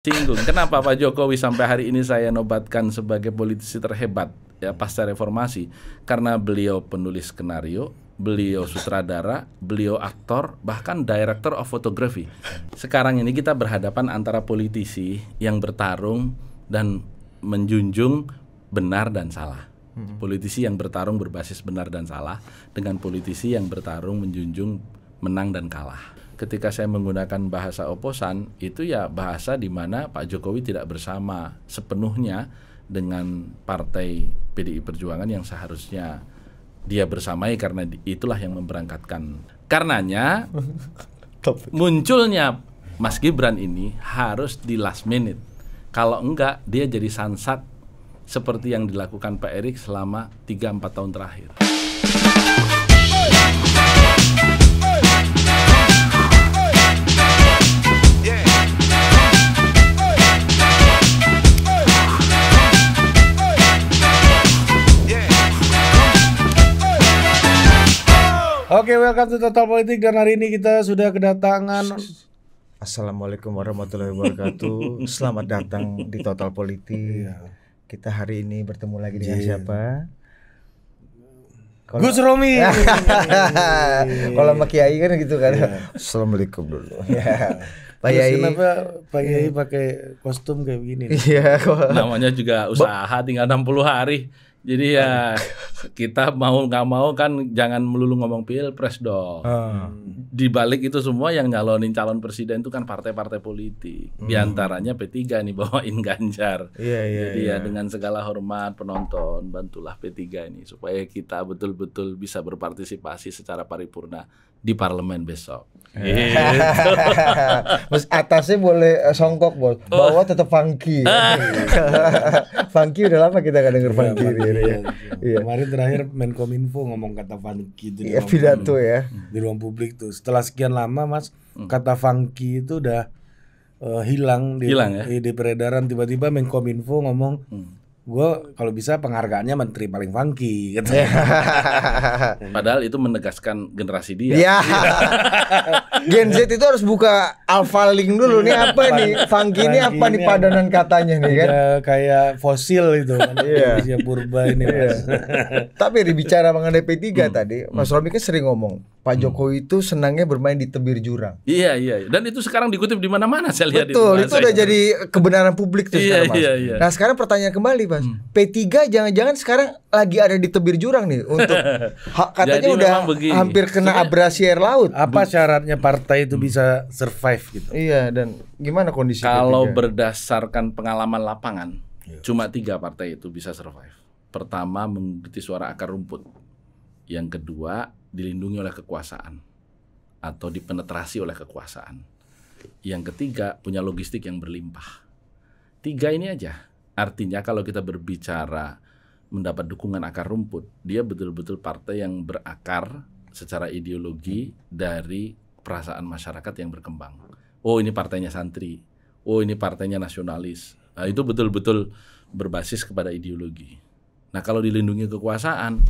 singgung. Kenapa Pak Jokowi sampai hari ini saya nobatkan sebagai politisi terhebat ya pasca reformasi? Karena beliau penulis skenario, beliau sutradara, beliau aktor, bahkan director of photography. Sekarang ini kita berhadapan antara politisi yang bertarung dan menjunjung benar dan salah. Hmm. Politisi yang bertarung berbasis benar dan salah dengan politisi yang bertarung menjunjung menang dan kalah ketika saya menggunakan bahasa oposan itu ya bahasa di mana Pak Jokowi tidak bersama sepenuhnya dengan partai PDI Perjuangan yang seharusnya dia bersamai karena itulah yang memberangkatkan. Karenanya munculnya Mas Gibran ini harus di last minute. Kalau enggak dia jadi sansat seperti yang dilakukan Pak Erik selama 3-4 tahun terakhir. Oke, okay, welcome to Total Politik dan hari ini kita sudah kedatangan Assalamualaikum warahmatullahi wabarakatuh. Selamat datang di Total Politik. Iya. Kita hari ini bertemu lagi iya. dengan yeah. siapa? Kalo... Gus Romi. Kalau sama Kiai kan gitu kan. Yeah. Assalamualaikum dulu. Iya. Pak Yai. Pak Yai pakai kostum kayak begini? Iya, namanya juga usaha tinggal tinggal 60 hari jadi ya kita mau nggak mau kan jangan melulu ngomong pilpres dong. Hmm. Di balik itu semua yang nyalonin calon presiden itu kan partai-partai politik. Hmm. Di antaranya P3 nih bawain Ganjar. Yeah, yeah, Jadi yeah. ya iya. dengan segala hormat penonton bantulah P3 ini supaya kita betul-betul bisa berpartisipasi secara paripurna di parlemen besok. Gitu. Mas atasnya boleh eh, songkok bol, oh. bawah tetap funky. Ah. funky udah lama kita gak denger iya, funky. ini. ya, ya. ya. Kemarin terakhir Menkominfo ngomong kata funky itu. Ya pidato ya. Di ruang publik tuh. Setelah sekian lama Mas, hmm. kata funky itu udah uh, hilang di ya? di peredaran tiba-tiba Menkominfo ngomong hmm gue kalau bisa penghargaannya menteri paling funky gitu. Iya. Padahal itu menegaskan generasi dia. Ya. Gen Z itu harus buka alpha link dulu nih iya. apa nih funky ini apa nih padanan katanya nih kan. kayak fosil itu kan. Iya. Purba ini. Tapi bicara mengenai P3 hmm. tadi, hmm. Mas Romi kan sering ngomong Pak hmm. Jokowi itu senangnya bermain di tebir jurang. Iya iya. Dan itu sekarang dikutip di mana-mana saya lihat. Betul. Itu, udah jadi kebenaran publik tuh sekarang Mas. Iya, iya. Nah sekarang pertanyaan kembali Mas. Mas. Hmm. P3 jangan-jangan sekarang lagi ada di tebir jurang nih untuk ha, katanya Jadi udah hampir kena abrasi air laut. Apa syaratnya partai itu hmm. bisa survive gitu? Iya dan gimana kondisi Kalau p berdasarkan pengalaman lapangan, ya. cuma tiga partai itu bisa survive. Pertama mengikuti suara akar rumput. Yang kedua dilindungi oleh kekuasaan atau dipenetrasi oleh kekuasaan. Yang ketiga punya logistik yang berlimpah. Tiga ini aja Artinya kalau kita berbicara mendapat dukungan akar rumput, dia betul-betul partai yang berakar secara ideologi dari perasaan masyarakat yang berkembang. Oh ini partainya santri, oh ini partainya nasionalis. Nah, itu betul-betul berbasis kepada ideologi. Nah kalau dilindungi kekuasaan,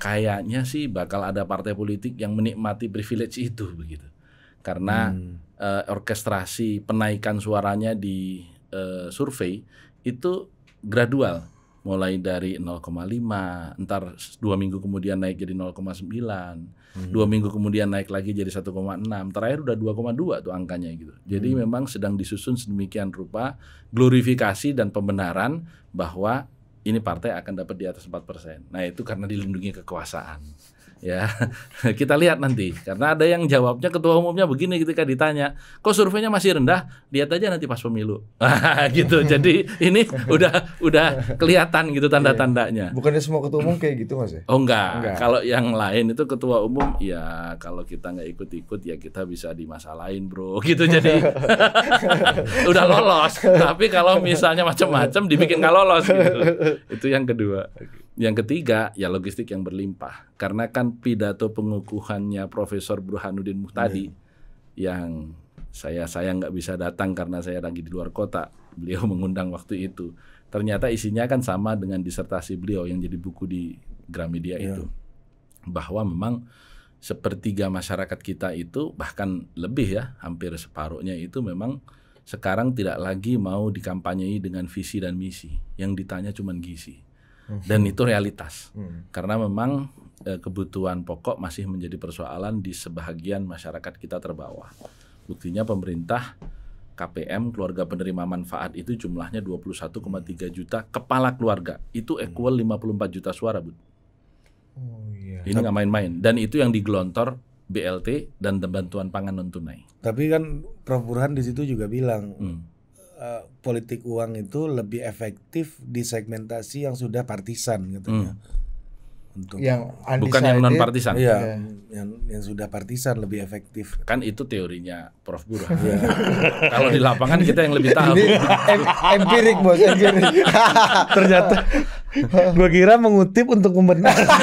kayaknya sih bakal ada partai politik yang menikmati privilege itu begitu. Karena hmm. uh, orkestrasi penaikan suaranya di uh, survei itu gradual mulai dari 0,5, entar dua minggu kemudian naik jadi 0,9, hmm. dua minggu kemudian naik lagi jadi 1,6, terakhir udah 2,2 tuh angkanya gitu. Jadi hmm. memang sedang disusun sedemikian rupa glorifikasi dan pembenaran bahwa ini partai akan dapat di atas 4%. Nah itu karena dilindungi kekuasaan. Ya, kita lihat nanti. Karena ada yang jawabnya ketua umumnya begini ketika ditanya, kok surveinya masih rendah? Lihat aja nanti pas pemilu. gitu. Jadi ini udah udah kelihatan gitu tanda-tandanya. Iya. Bukannya semua ketua umum kayak gitu mas ya? Oh enggak. enggak. Kalau yang lain itu ketua umum, ya kalau kita nggak ikut-ikut ya kita bisa di masa lain bro. Gitu. Jadi udah lolos. Tapi kalau misalnya macam-macam dibikin nggak lolos. Gitu. Itu yang kedua. Yang ketiga, ya logistik yang berlimpah. Karena kan pidato pengukuhannya Profesor Burhanuddin Muhtadi yeah. yang saya saya nggak bisa datang karena saya lagi di luar kota. Beliau mengundang waktu itu. Ternyata isinya kan sama dengan disertasi beliau yang jadi buku di Gramedia yeah. itu. Bahwa memang sepertiga masyarakat kita itu bahkan lebih ya, hampir separuhnya itu memang sekarang tidak lagi mau dikampanyai dengan visi dan misi. Yang ditanya cuma gizi dan itu realitas hmm. karena memang e, kebutuhan pokok masih menjadi persoalan di sebahagian masyarakat kita terbawah buktinya pemerintah KPM keluarga penerima manfaat itu jumlahnya 21,3 juta kepala keluarga itu hmm. equal 54 juta suara bu oh, iya. ini nggak main-main dan itu yang digelontor BLT dan bantuan pangan non tunai tapi kan Prof Burhan di situ juga bilang hmm Eh, politik uang itu lebih efektif di segmentasi yang sudah partisan katanya. Gitu hmm. Untuk yang bukan yang non partisan. Iya, yeah. yang yang sudah partisan lebih efektif. Kan itu teorinya Prof Burhan. Iya. Kalau di lapangan kita yang lebih tahu. Ini empirik bos, empirik. Ternyata gue kira mengutip untuk membenarkan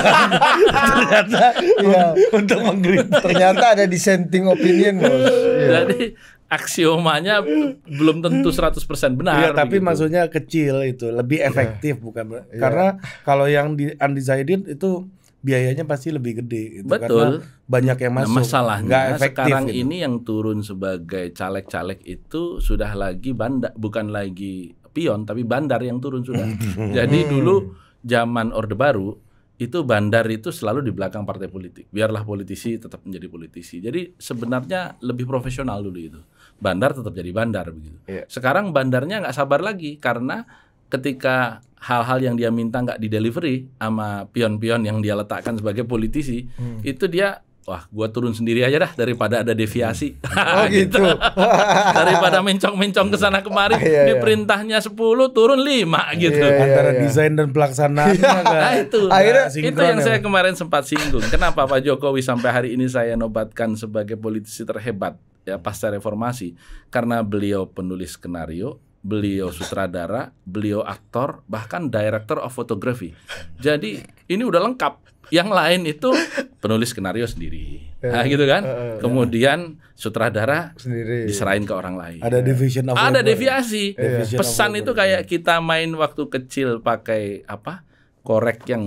ternyata iya. untuk menggeritik ternyata ada dissenting opinion bos. jadi iya aksiomanya belum tentu 100% benar. Iya, tapi gitu. maksudnya kecil itu, lebih iya. efektif yeah. bukan yeah. karena kalau yang di undecided itu biayanya pasti lebih gede gitu Betul. karena banyak yang nah, masuk. Nah, masalahnya sekarang gitu. ini yang turun sebagai caleg-caleg itu sudah lagi bandar bukan lagi pion tapi bandar yang turun sudah. Jadi dulu zaman Orde Baru itu bandar itu selalu di belakang partai politik. Biarlah politisi tetap menjadi politisi. Jadi sebenarnya lebih profesional dulu itu. Bandar tetap jadi bandar begitu. Yeah. Sekarang bandarnya nggak sabar lagi karena ketika hal-hal yang dia minta nggak di delivery sama pion-pion yang dia letakkan sebagai politisi, hmm. itu dia wah gua turun sendiri aja dah daripada ada deviasi. Hmm. Oh gitu. gitu. daripada mencong-mencong ke sana kemari, ah, iya, iya. perintahnya 10 turun 5 iya, gitu. Iya, iya, Antara desain dan pelaksanaan iya. kan. nah, itu. Akhirnya nah, itu yang ya. saya kemarin sempat singgung. Kenapa Pak Jokowi sampai hari ini saya nobatkan sebagai politisi terhebat ya pasca reformasi? Karena beliau penulis skenario, beliau sutradara, beliau aktor, bahkan director of photography. Jadi ini udah lengkap yang lain itu penulis skenario sendiri. Eh, nah, gitu kan. Eh, eh, Kemudian sutradara sendiri diserahin ke orang lain. Ada division of Ada deviasi. Ya. Pesan itu kayak kita main waktu kecil pakai apa? korek yang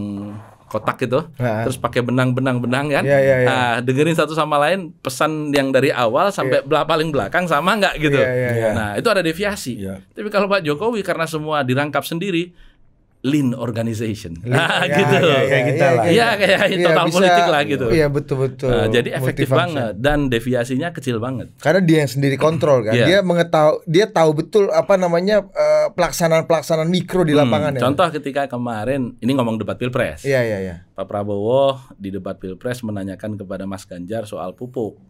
kotak gitu, nah. terus pakai benang-benang-benang kan, yeah, yeah, yeah. Nah, dengerin satu sama lain pesan yang dari awal sampai yeah. Iya. paling belakang sama nggak gitu. Yeah, yeah, yeah. Nah itu ada deviasi. Yeah. Tapi kalau Pak Jokowi karena semua dirangkap sendiri, lean organization. Lean, nah, ya, gitu. Ya, ya, kayak kita gitu lah. Iya, kayak ya, total bisa, politik lah gitu. Iya, betul betul. Nah, jadi efektif banget dan deviasinya kecil banget. Karena dia yang sendiri kontrol kan. Yeah. Dia mengetahui dia tahu betul apa namanya eh, pelaksanaan-pelaksanaan mikro di lapangan hmm, ya. Contoh ketika kemarin ini ngomong debat Pilpres. Iya, iya, iya. Pak Prabowo di debat Pilpres menanyakan kepada Mas Ganjar soal pupuk.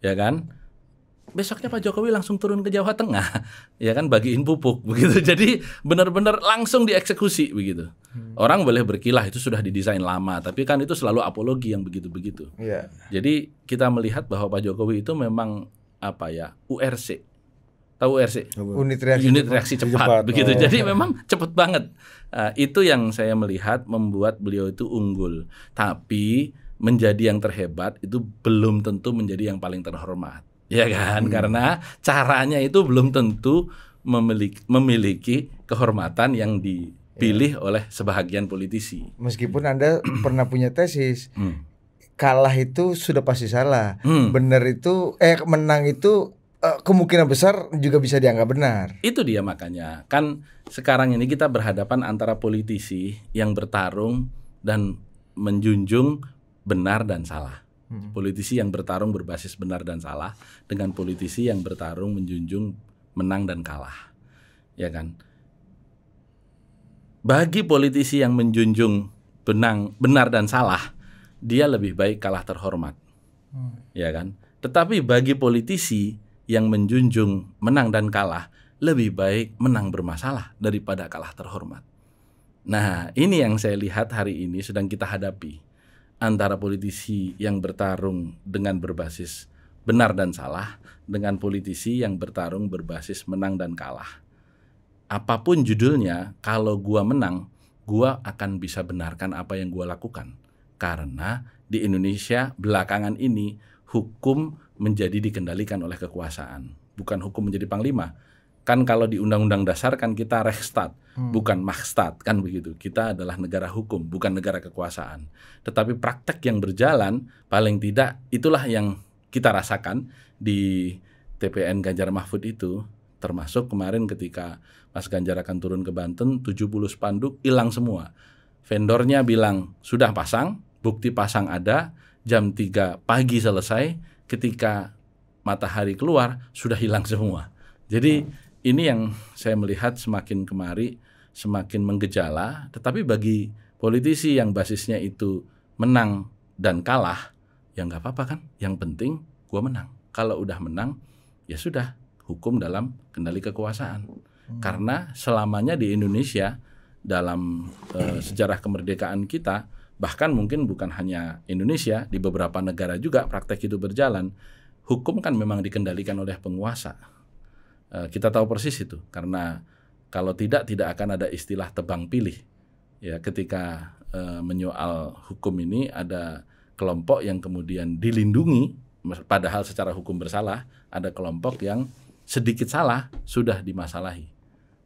Ya kan? besoknya Pak Jokowi langsung turun ke Jawa Tengah, ya kan bagiin pupuk begitu. Jadi benar-benar langsung dieksekusi begitu. Hmm. Orang boleh berkilah itu sudah didesain lama, tapi kan itu selalu apologi yang begitu-begitu. Yeah. Jadi kita melihat bahwa Pak Jokowi itu memang apa ya URC, tahu URC? Unit reaksi, Unit reaksi cepat, cepat begitu. Oh. Iya. Jadi memang cepat banget. Uh, itu yang saya melihat membuat beliau itu unggul. Tapi menjadi yang terhebat itu belum tentu menjadi yang paling terhormat ya kan? Hmm. Karena caranya itu belum tentu memiliki, memiliki kehormatan yang dipilih ya. oleh sebahagian politisi. Meskipun Anda pernah punya tesis, hmm. kalah itu sudah pasti salah. Hmm. Benar itu eh menang itu eh, kemungkinan besar juga bisa dianggap benar. Itu dia makanya. Kan sekarang ini kita berhadapan antara politisi yang bertarung dan menjunjung benar dan salah. Hmm. Politisi yang bertarung berbasis benar dan salah dengan politisi yang bertarung menjunjung menang dan kalah. Ya kan? Bagi politisi yang menjunjung benang benar dan salah, dia lebih baik kalah terhormat. Hmm. Ya kan? Tetapi bagi politisi yang menjunjung menang dan kalah, lebih baik menang bermasalah daripada kalah terhormat. Nah, ini yang saya lihat hari ini sedang kita hadapi antara politisi yang bertarung dengan berbasis benar dan salah dengan politisi yang bertarung berbasis menang dan kalah. Apapun judulnya, kalau gua menang, gua akan bisa benarkan apa yang gua lakukan. Karena di Indonesia belakangan ini hukum menjadi dikendalikan oleh kekuasaan, bukan hukum menjadi panglima, Kan kalau di Undang-Undang Dasar kan kita rechtsstaat hmm. bukan Machtstaat kan begitu. Kita adalah negara hukum, bukan negara kekuasaan. Tetapi praktek yang berjalan paling tidak itulah yang kita rasakan di TPN Ganjar Mahfud itu termasuk kemarin ketika Mas Ganjar akan turun ke Banten 70 spanduk hilang semua. Vendornya bilang sudah pasang, bukti pasang ada, jam 3 pagi selesai, ketika matahari keluar sudah hilang semua. Jadi hmm ini yang saya melihat semakin kemari semakin menggejala. Tetapi bagi politisi yang basisnya itu menang dan kalah, ya nggak apa-apa kan. Yang penting gua menang. Kalau udah menang, ya sudah hukum dalam kendali kekuasaan. Hmm. Karena selamanya di Indonesia dalam e, sejarah kemerdekaan kita, bahkan mungkin bukan hanya Indonesia, di beberapa negara juga praktek itu berjalan. Hukum kan memang dikendalikan oleh penguasa Eh, kita tahu persis itu karena kalau tidak tidak akan ada istilah tebang pilih ya ketika eh, menyoal hukum ini ada kelompok yang kemudian dilindungi padahal secara hukum bersalah ada kelompok yang sedikit salah sudah dimasalahi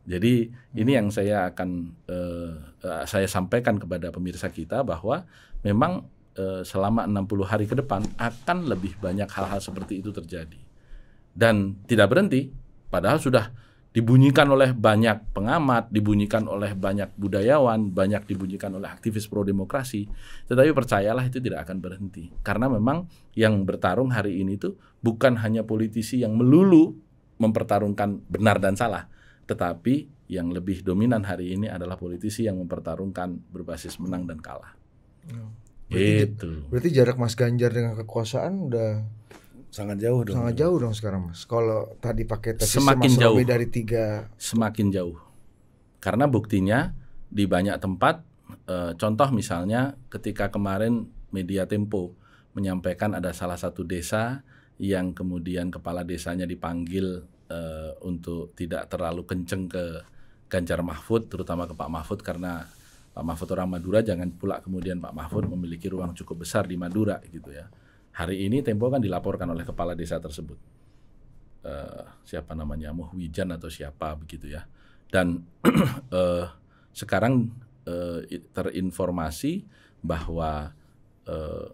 jadi hmm. ini yang saya akan uh, saya sampaikan kepada pemirsa kita bahwa memang uh, selama 60 hari ke depan akan lebih banyak hal-hal seperti itu terjadi dan tidak berhenti Padahal sudah dibunyikan oleh banyak pengamat, dibunyikan oleh banyak budayawan, banyak dibunyikan oleh aktivis pro demokrasi. Tetapi percayalah itu tidak akan berhenti. Karena memang yang bertarung hari ini itu bukan hanya politisi yang melulu mempertarungkan benar dan salah, tetapi yang lebih dominan hari ini adalah politisi yang mempertarungkan berbasis menang dan kalah. Ya. Berarti, itu. Berarti jarak Mas Ganjar dengan kekuasaan udah Sangat jauh dong. Sangat jauh dong sekarang mas. Kalau tadi pakai tesis semakin mas jauh lebih dari tiga. Semakin jauh. Karena buktinya di banyak tempat. E, contoh misalnya ketika kemarin media Tempo menyampaikan ada salah satu desa yang kemudian kepala desanya dipanggil e, untuk tidak terlalu kenceng ke Ganjar Mahfud, terutama ke Pak Mahfud karena Pak Mahfud orang Madura. Jangan pula kemudian Pak Mahfud memiliki ruang cukup besar di Madura gitu ya Hari ini Tempo kan dilaporkan oleh kepala desa tersebut. Uh, siapa namanya Muhwijan atau siapa begitu ya. Dan uh, sekarang uh, terinformasi bahwa uh,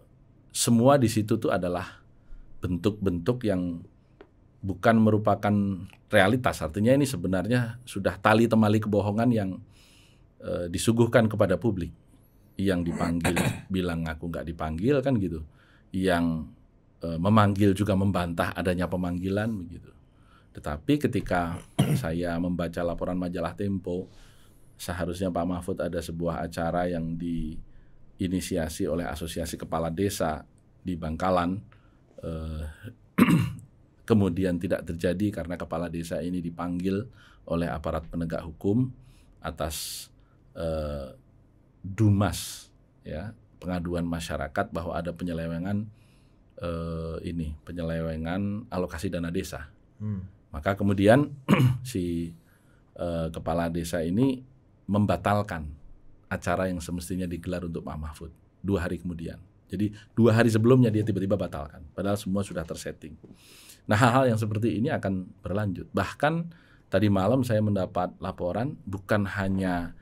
semua di situ tuh adalah bentuk-bentuk yang bukan merupakan realitas. Artinya ini sebenarnya sudah tali temali kebohongan yang uh, disuguhkan kepada publik. Yang dipanggil bilang aku nggak dipanggil kan gitu yang e, memanggil juga membantah adanya pemanggilan begitu. Tetapi ketika saya membaca laporan majalah Tempo, seharusnya Pak Mahfud ada sebuah acara yang diinisiasi oleh Asosiasi Kepala Desa di Bangkalan. E, kemudian tidak terjadi karena kepala desa ini dipanggil oleh aparat penegak hukum atas eh, dumas ya pengaduan masyarakat bahwa ada penyelewengan eh, ini penyelewengan alokasi dana desa. Hmm. Maka kemudian si eh, kepala desa ini membatalkan acara yang semestinya digelar untuk Pak Mahfud dua hari kemudian. Jadi dua hari sebelumnya dia tiba-tiba batalkan, padahal semua sudah tersetting. Nah hal-hal yang seperti ini akan berlanjut. Bahkan tadi malam saya mendapat laporan bukan hanya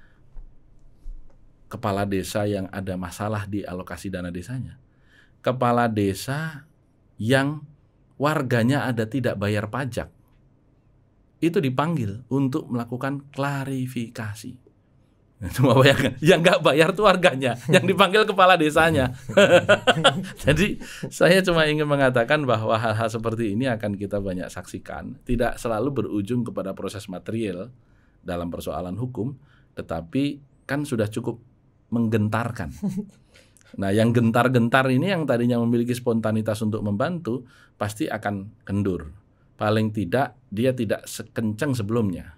kepala desa yang ada masalah di alokasi dana desanya, kepala desa yang warganya ada tidak bayar pajak, itu dipanggil untuk melakukan klarifikasi. Cuma bayangkan, yang nggak bayar tuh warganya, yang dipanggil kepala desanya. Jadi saya cuma ingin mengatakan bahwa hal-hal seperti ini akan kita banyak saksikan. Tidak selalu berujung kepada proses material dalam persoalan hukum, tetapi kan sudah cukup menggentarkan. Nah, yang gentar-gentar ini yang tadinya memiliki spontanitas untuk membantu pasti akan kendur. Paling tidak dia tidak sekencang sebelumnya.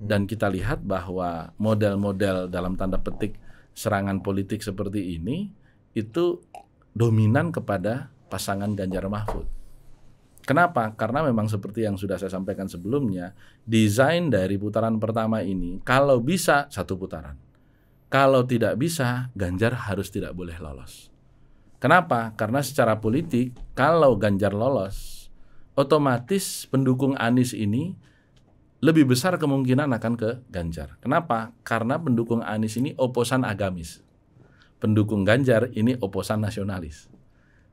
Dan kita lihat bahwa model-model dalam tanda petik serangan politik seperti ini itu dominan kepada pasangan Ganjar Mahfud. Kenapa? Karena memang seperti yang sudah saya sampaikan sebelumnya, desain dari putaran pertama ini kalau bisa satu putaran kalau tidak bisa, Ganjar harus tidak boleh lolos. Kenapa? Karena secara politik, kalau Ganjar lolos, otomatis pendukung Anies ini lebih besar kemungkinan akan ke Ganjar. Kenapa? Karena pendukung Anies ini oposan agamis. Pendukung Ganjar ini oposan nasionalis.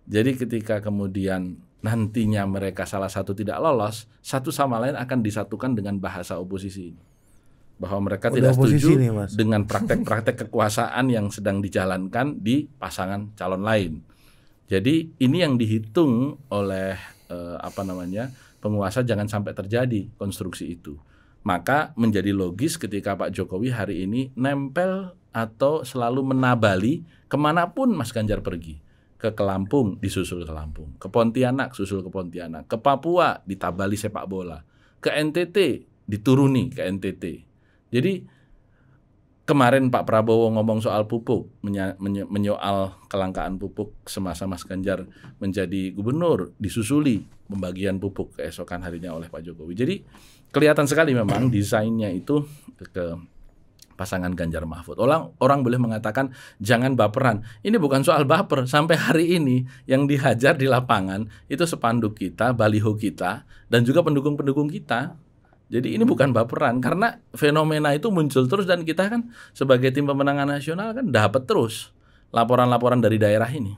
Jadi ketika kemudian nantinya mereka salah satu tidak lolos, satu sama lain akan disatukan dengan bahasa oposisi ini bahwa mereka Udah oh, tidak setuju nih, dengan praktek-praktek kekuasaan yang sedang dijalankan di pasangan calon lain. Jadi ini yang dihitung oleh eh, apa namanya penguasa jangan sampai terjadi konstruksi itu. Maka menjadi logis ketika Pak Jokowi hari ini nempel atau selalu menabali kemanapun Mas Ganjar pergi. Ke Kelampung disusul ke Lampung, ke Pontianak susul ke Pontianak, ke Papua ditabali sepak bola, ke NTT dituruni ke NTT jadi kemarin Pak Prabowo ngomong soal pupuk, menyoal kelangkaan pupuk semasa Mas Ganjar menjadi gubernur, disusuli pembagian pupuk keesokan harinya oleh Pak Jokowi. Jadi kelihatan sekali memang desainnya itu ke pasangan Ganjar Mahfud. Orang orang boleh mengatakan jangan baperan. Ini bukan soal baper. Sampai hari ini yang dihajar di lapangan itu sepanduk kita, baliho kita dan juga pendukung-pendukung kita jadi ini bukan baperan karena fenomena itu muncul terus dan kita kan sebagai tim pemenangan nasional kan dapat terus laporan-laporan dari daerah ini.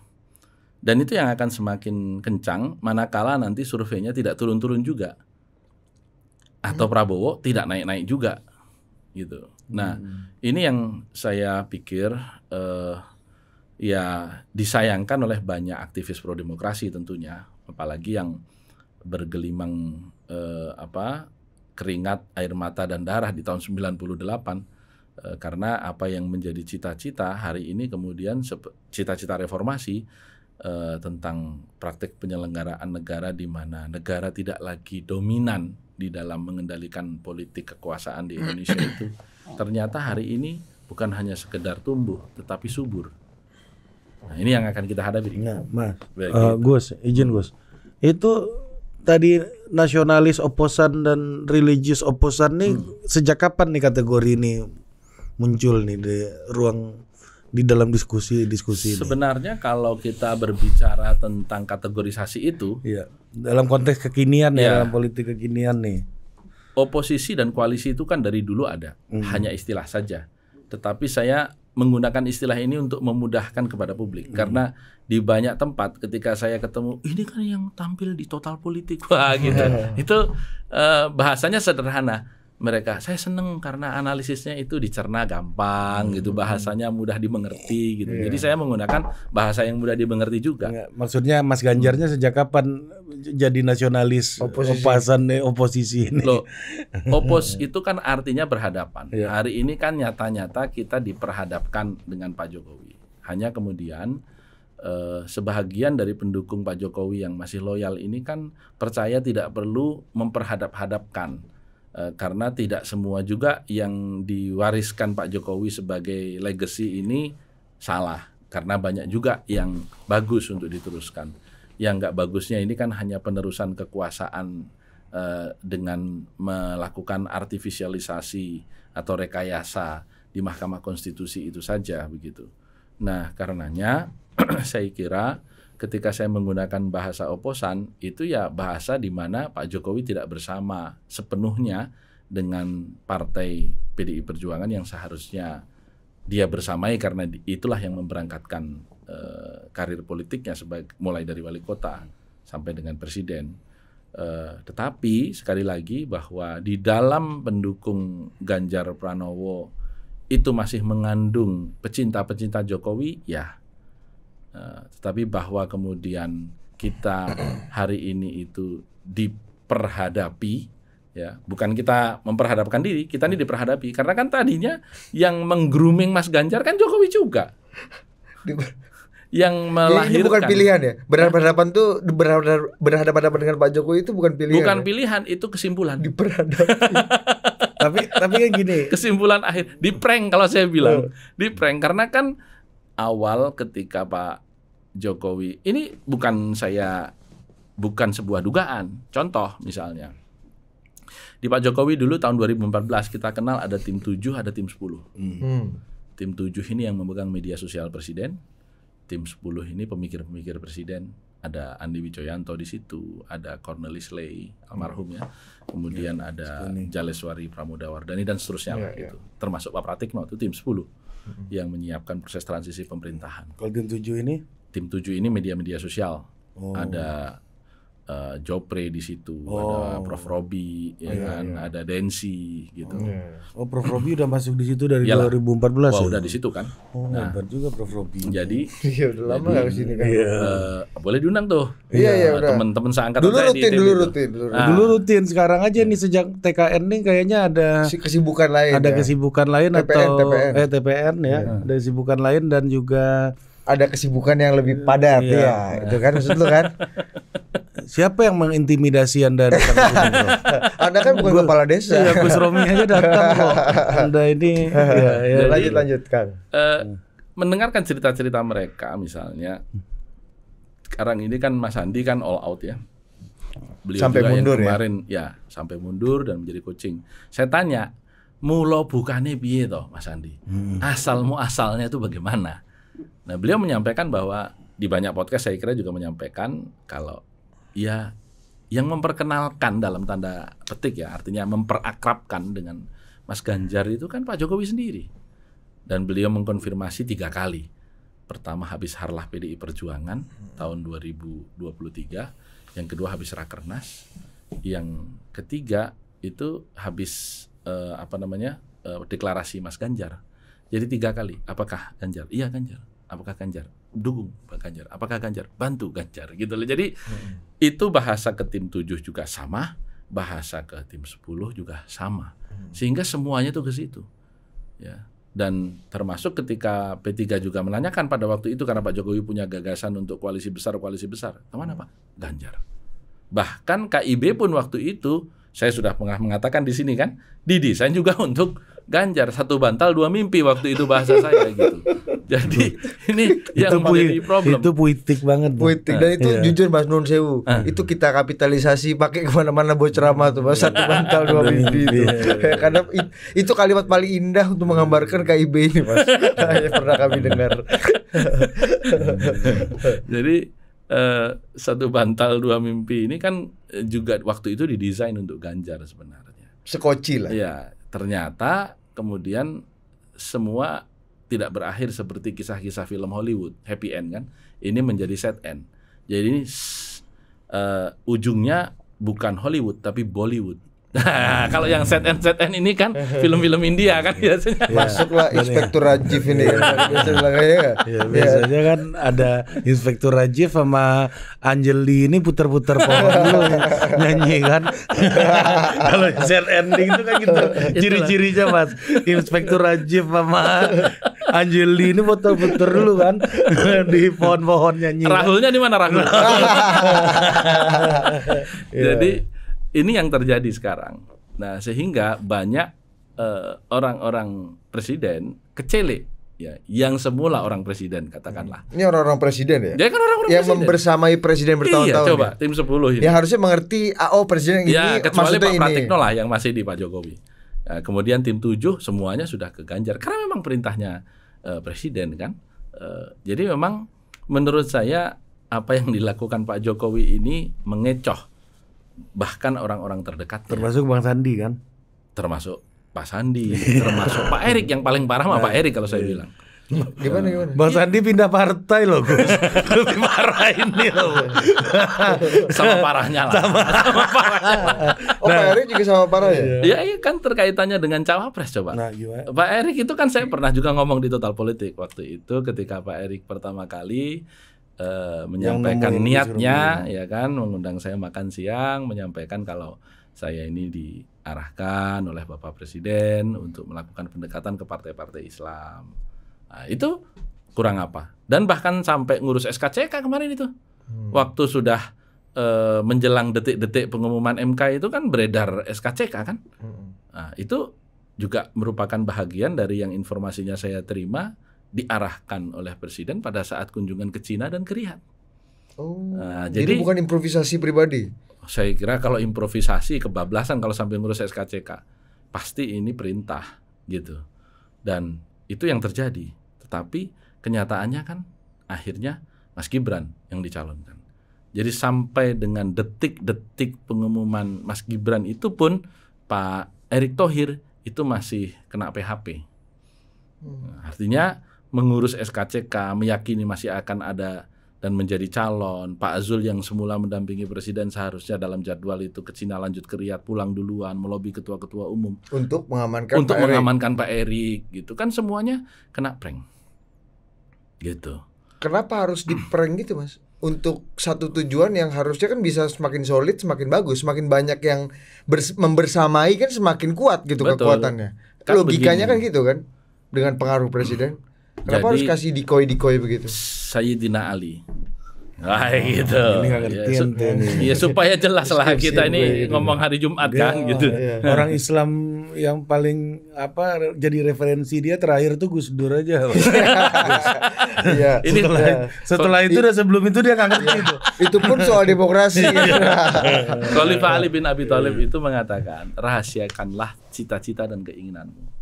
Dan itu yang akan semakin kencang manakala nanti surveinya tidak turun-turun juga. Atau hmm. Prabowo tidak naik-naik juga. Gitu. Nah, hmm. ini yang saya pikir eh, ya disayangkan oleh banyak aktivis pro demokrasi tentunya, apalagi yang bergelimang eh, apa keringat, air mata dan darah di tahun 98 eh, karena apa yang menjadi cita-cita hari ini kemudian cita-cita reformasi eh, tentang praktik penyelenggaraan negara di mana negara tidak lagi dominan di dalam mengendalikan politik kekuasaan di Indonesia itu ternyata hari ini bukan hanya sekedar tumbuh tetapi subur. Nah, ini yang akan kita hadapi. Nah, Mas, uh, Gus, izin Gus. Itu tadi nasionalis oposan dan religius oposan nih hmm. sejak kapan nih kategori ini muncul nih di ruang di dalam diskusi diskusi sebenarnya ini. kalau kita berbicara tentang kategorisasi itu ya. dalam konteks kekinian ya, ya dalam politik kekinian nih oposisi dan koalisi itu kan dari dulu ada hmm. hanya istilah saja tetapi saya menggunakan istilah ini untuk memudahkan kepada publik hmm. karena di banyak tempat ketika saya ketemu ini kan yang tampil di total politik wah gitu hmm. itu uh, bahasanya sederhana mereka saya seneng karena analisisnya itu dicerna gampang hmm. gitu bahasanya mudah dimengerti gitu yeah. jadi saya menggunakan bahasa yang mudah dimengerti juga iya, maksudnya Mas Ganjarnya hmm. sejak kapan jadi nasionalis oposisi. opasan nih, eh, oposisi ini Loh, opos itu kan artinya berhadapan yeah. hari ini kan nyata-nyata kita diperhadapkan dengan Pak Jokowi hanya kemudian eh, sebahagian dari pendukung Pak Jokowi yang masih loyal ini kan percaya tidak perlu memperhadap-hadapkan Eh, karena tidak semua juga yang diwariskan Pak Jokowi sebagai legacy ini salah karena banyak juga yang bagus untuk diteruskan. Yang nggak bagusnya ini kan hanya penerusan kekuasaan eh, dengan melakukan artifisialisasi atau rekayasa di Mahkamah Konstitusi itu saja begitu. Nah karenanya saya kira ketika saya menggunakan bahasa oposan itu ya bahasa di mana Pak Jokowi tidak bersama sepenuhnya dengan partai PDI Perjuangan yang seharusnya dia bersamai karena itulah yang memberangkatkan e, karir politiknya sebagai mulai dari wali kota sampai dengan presiden. E, tetapi sekali lagi bahwa di dalam pendukung Ganjar Pranowo itu masih mengandung pecinta-pecinta Jokowi, ya Uh, tetapi bahwa kemudian kita hari ini itu diperhadapi ya bukan kita memperhadapkan diri kita ini diperhadapi karena kan tadinya yang menggrooming Mas Ganjar kan Jokowi juga yang melahirkan ini bukan pilihan ya berhadapan tuh berhadapan berhadapan dengan Pak Jokowi itu bukan pilihan bukan ya? pilihan itu kesimpulan diperhadapi tapi tapi kan gini kesimpulan akhir di prank kalau saya bilang di prank karena kan awal ketika Pak Jokowi ini bukan saya bukan sebuah dugaan. Contoh misalnya di Pak Jokowi dulu tahun 2014 kita kenal ada tim 7, ada tim 10. Hmm. Tim 7 ini yang memegang media sosial presiden, tim 10 ini pemikir-pemikir presiden. Ada Andi Wijoyanto di situ, ada Cornelis Lay almarhum ya. Kemudian ya, ada Jaleswari Pramodawardani dan seterusnya ya, ya, gitu. Termasuk Pak Pratikno itu tim 10 yang menyiapkan proses transisi pemerintahan. Kalau tim tujuh ini? Tim tujuh ini media-media sosial. Oh. Ada uh, Jopre di situ, oh. ada Prof Robi, ya oh, iya, kan, iya. ada Densi gitu. Oh, iya. Iya. oh Prof Robi udah masuk di situ dari Yalah. 2014 Wah, ya? udah di situ kan. Oh, nah, hebat juga Prof Robi. Jadi, iya udah lama jadi, sini kan. Eh, iya. Uh, boleh diundang tuh. Iya, iya, eh, uh, teman-teman seangkatan dulu saya rutin, di dulu rutin, dulu rutin. Nah, dulu rutin. Sekarang aja nih sejak TKN nih kayaknya ada kesibukan lain. Ada ya. kesibukan lain TPN, atau TPN. eh TPN ya, yeah. ada kesibukan lain dan juga ada kesibukan yang lebih padat iya, ya. ya. Itu kan maksud lu kan? Siapa yang mengintimidasi Anda datang ke sini? anda kan bukan gua, kepala desa. Iya, Gus Romi aja datang kok. Anda ini ya, ya, lanjut iya. lanjutkan. Uh, mendengarkan cerita-cerita mereka misalnya sekarang ini kan Mas Andi kan all out ya. Beliau sampai juga mundur ya? kemarin ya? ya sampai mundur dan menjadi kucing. Saya tanya, mulo bukannya piye toh Mas Andi? Hmm. Asalmu asalnya itu bagaimana? Nah, beliau menyampaikan bahwa di banyak podcast saya kira juga menyampaikan kalau ya yang memperkenalkan dalam tanda petik ya artinya memperakrabkan dengan Mas Ganjar itu kan Pak Jokowi sendiri dan beliau mengkonfirmasi tiga kali pertama habis harlah PDI Perjuangan tahun 2023 yang kedua habis rakernas yang ketiga itu habis eh, apa namanya eh, deklarasi Mas Ganjar jadi tiga kali apakah Ganjar iya Ganjar apakah Ganjar dukung Pak Ganjar apakah Ganjar bantu Ganjar gitu loh jadi hmm. Itu bahasa ke tim 7 juga sama, bahasa ke tim 10 juga sama. Hmm. Sehingga semuanya tuh ke situ. Ya. Dan termasuk ketika P3 juga menanyakan pada waktu itu karena Pak Jokowi punya gagasan untuk koalisi besar koalisi besar. Kemana Pak? Ganjar. Bahkan KIB pun waktu itu saya sudah pernah mengatakan di sini kan, didesain juga untuk Ganjar satu bantal dua mimpi waktu itu bahasa saya gitu. Jadi ini yang itu menjadi problem. Itu puitik banget. Puitik dan eh, itu iya. jujur Mas Nun Sewu, uh. Ah. itu kita kapitalisasi pakai kemana-mana buat ceramah tuh Mas iya. satu bantal dua mimpi itu. Karena itu kalimat paling indah untuk menggambarkan KIB ini Mas. Yang pernah kami dengar. Jadi uh, satu bantal dua mimpi ini kan eh, juga waktu itu didesain untuk Ganjar sebenarnya. sekocil lah. Ya ternyata kemudian semua tidak berakhir seperti kisah-kisah film Hollywood happy end kan ini menjadi sad end jadi ini uh, ujungnya bukan Hollywood tapi Bollywood Nah, kalau yang set and set and ini kan film-film India kan iya. biasanya. Ya, Masuklah Inspektur Rajiv ini iya. ya, Ya, iya, biasanya kan ada Inspektur Rajiv sama Anjeli ini putar-putar pohon dulu nyanyi kan. kalau set ending itu kan gitu ciri-cirinya Mas. Inspektur Rajiv sama Anjeli ini putar-putar dulu kan di pohon-pohon nyanyi. Kan. Rahulnya di mana Rahul? Jadi ini yang terjadi sekarang. Nah, sehingga banyak eh, orang-orang presiden kecele ya yang semula orang presiden katakanlah ini orang-orang presiden ya dia kan orang-orang yang presiden. membersamai presiden iya, bertahun-tahun iya, coba ya? tim 10 ini ya harusnya mengerti AO ah, oh presiden ya, ini kecuali Pak ini. Pratikno lah yang masih di Pak Jokowi nah, kemudian tim 7 semuanya sudah ke Ganjar karena memang perintahnya uh, presiden kan uh, jadi memang menurut saya apa yang dilakukan Pak Jokowi ini mengecoh bahkan orang-orang terdekat termasuk Bang Sandi kan termasuk Pak Sandi termasuk Pak Erik yang paling parah mah Pak nah, Erik kalau saya iya. bilang Gimana gimana? Bang Sandi pindah partai loh Gus. Lebih parah ini loh. sama parahnya lah. Sama, sama parahnya. Oh nah, Pak Erik juga sama parah ya? Iya ya, kan terkaitannya dengan cawapres coba. Nah, gimana? Pak Erik itu kan saya pernah juga ngomong di Total Politik waktu itu ketika Pak Erik pertama kali uh, menyampaikan niatnya ya. ya kan mengundang saya makan siang menyampaikan kalau saya ini diarahkan oleh Bapak Presiden untuk melakukan pendekatan ke partai-partai Islam. Nah, itu kurang apa? Dan bahkan sampai ngurus SKCK kemarin itu. Hmm. Waktu sudah eh, menjelang detik-detik pengumuman MK itu kan beredar SKCK kan? Hmm. Nah, itu juga merupakan bahagian dari yang informasinya saya terima diarahkan oleh presiden pada saat kunjungan ke Cina dan ke Riyadh. Oh, nah, jadi, jadi bukan improvisasi pribadi. Saya kira kalau improvisasi kebablasan kalau sampai ngurus SKCK pasti ini perintah gitu dan itu yang terjadi. Tetapi kenyataannya kan akhirnya Mas Gibran yang dicalonkan. Jadi sampai dengan detik-detik pengumuman Mas Gibran itu pun Pak Erick Thohir itu masih kena PHP. Hmm. Artinya mengurus SKCK, meyakini masih akan ada dan menjadi calon. Pak Azul yang semula mendampingi presiden seharusnya dalam jadwal itu ke Cina lanjut ke Riyadh pulang duluan melobi ketua-ketua umum untuk mengamankan untuk Pak mengamankan Erik. Pak Erik gitu kan semuanya kena prank gitu. Kenapa harus di prank gitu mas? Untuk satu tujuan yang harusnya kan bisa semakin solid, semakin bagus, semakin banyak yang membersamai kan semakin kuat gitu Betul. kekuatannya. Kan Logikanya begini. kan gitu kan dengan pengaruh presiden. Kenapa Jadi, harus kasih dikoi-dikoi begitu? Sayyidina Ali. Nah, oh, gitu. Ini ya, su ya, ya supaya jelas lah kita ini gitu. ngomong hari Jumat kan iya, gitu. Iya. Orang Islam yang paling apa jadi referensi dia terakhir tuh Gus Dur aja. Iya. ini setelah, ya. setelah itu iya. dan sebelum itu dia nggak ngerti iya. itu. itu pun soal demokrasi. Khalifah Ali bin Abi Thalib itu mengatakan, rahasiakanlah cita-cita dan keinginanmu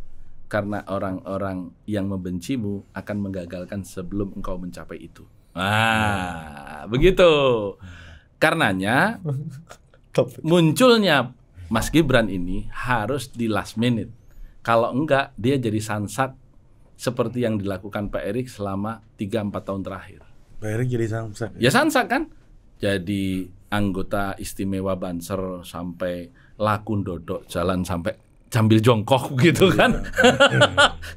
karena orang-orang yang membencimu akan menggagalkan sebelum engkau mencapai itu. Ah, hmm. begitu. Karenanya munculnya Mas Gibran ini harus di last minute. Kalau enggak dia jadi sansak seperti yang dilakukan Pak Erik selama 3-4 tahun terakhir. Pak Erik jadi sansak. Ya, ya sansak kan. Jadi anggota istimewa Banser sampai lakun dodok jalan sampai sambil jongkok gitu iya. kan iya.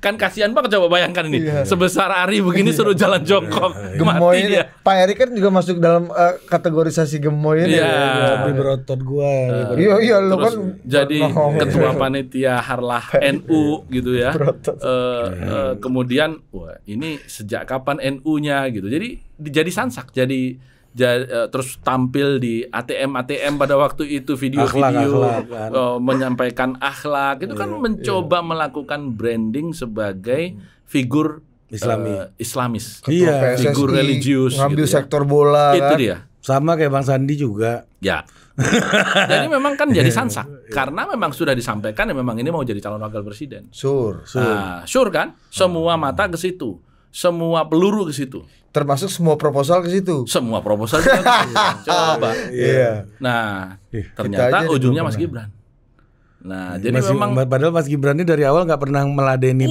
kan kasihan banget coba bayangkan ini iya. sebesar Ari begini iya. suruh jalan jongkok gemoy ini dia. Pak Eri kan juga masuk dalam uh, kategorisasi gemoy ini iya. ya lebih berotot gua uh, iya iya lu kan jadi oh, ketua panitia harlah NU gitu ya Uh, uh, kemudian wah ini sejak kapan NU-nya gitu jadi jadi sansak jadi ja, eh, terus tampil di ATM ATM pada waktu itu video-video uh, menyampaikan akhlak itu kan iya, iya. mencoba yeah. melakukan branding sebagai hmm. figur eh, Islami. Uh, Islamis, iya. figur figur religius, gitu ngambil gitu sektor ya. bola, itu kan. dia. Sama kayak Bang Sandi juga. Ya. jadi memang kan jadi sansak iya. karena memang sudah disampaikan ya memang ini mau jadi calon wakil presiden. Sure, sure. Nah, sure kan? Semua mata ke situ semua peluru ke situ. Termasuk semua proposal ke situ. Semua proposal ke situ. Coba. Iya. iya. Nah, ternyata ujungnya Mas Gibran. Nah, jadi Masih, memang padahal Mas Gibran ini dari awal nggak pernah meladeni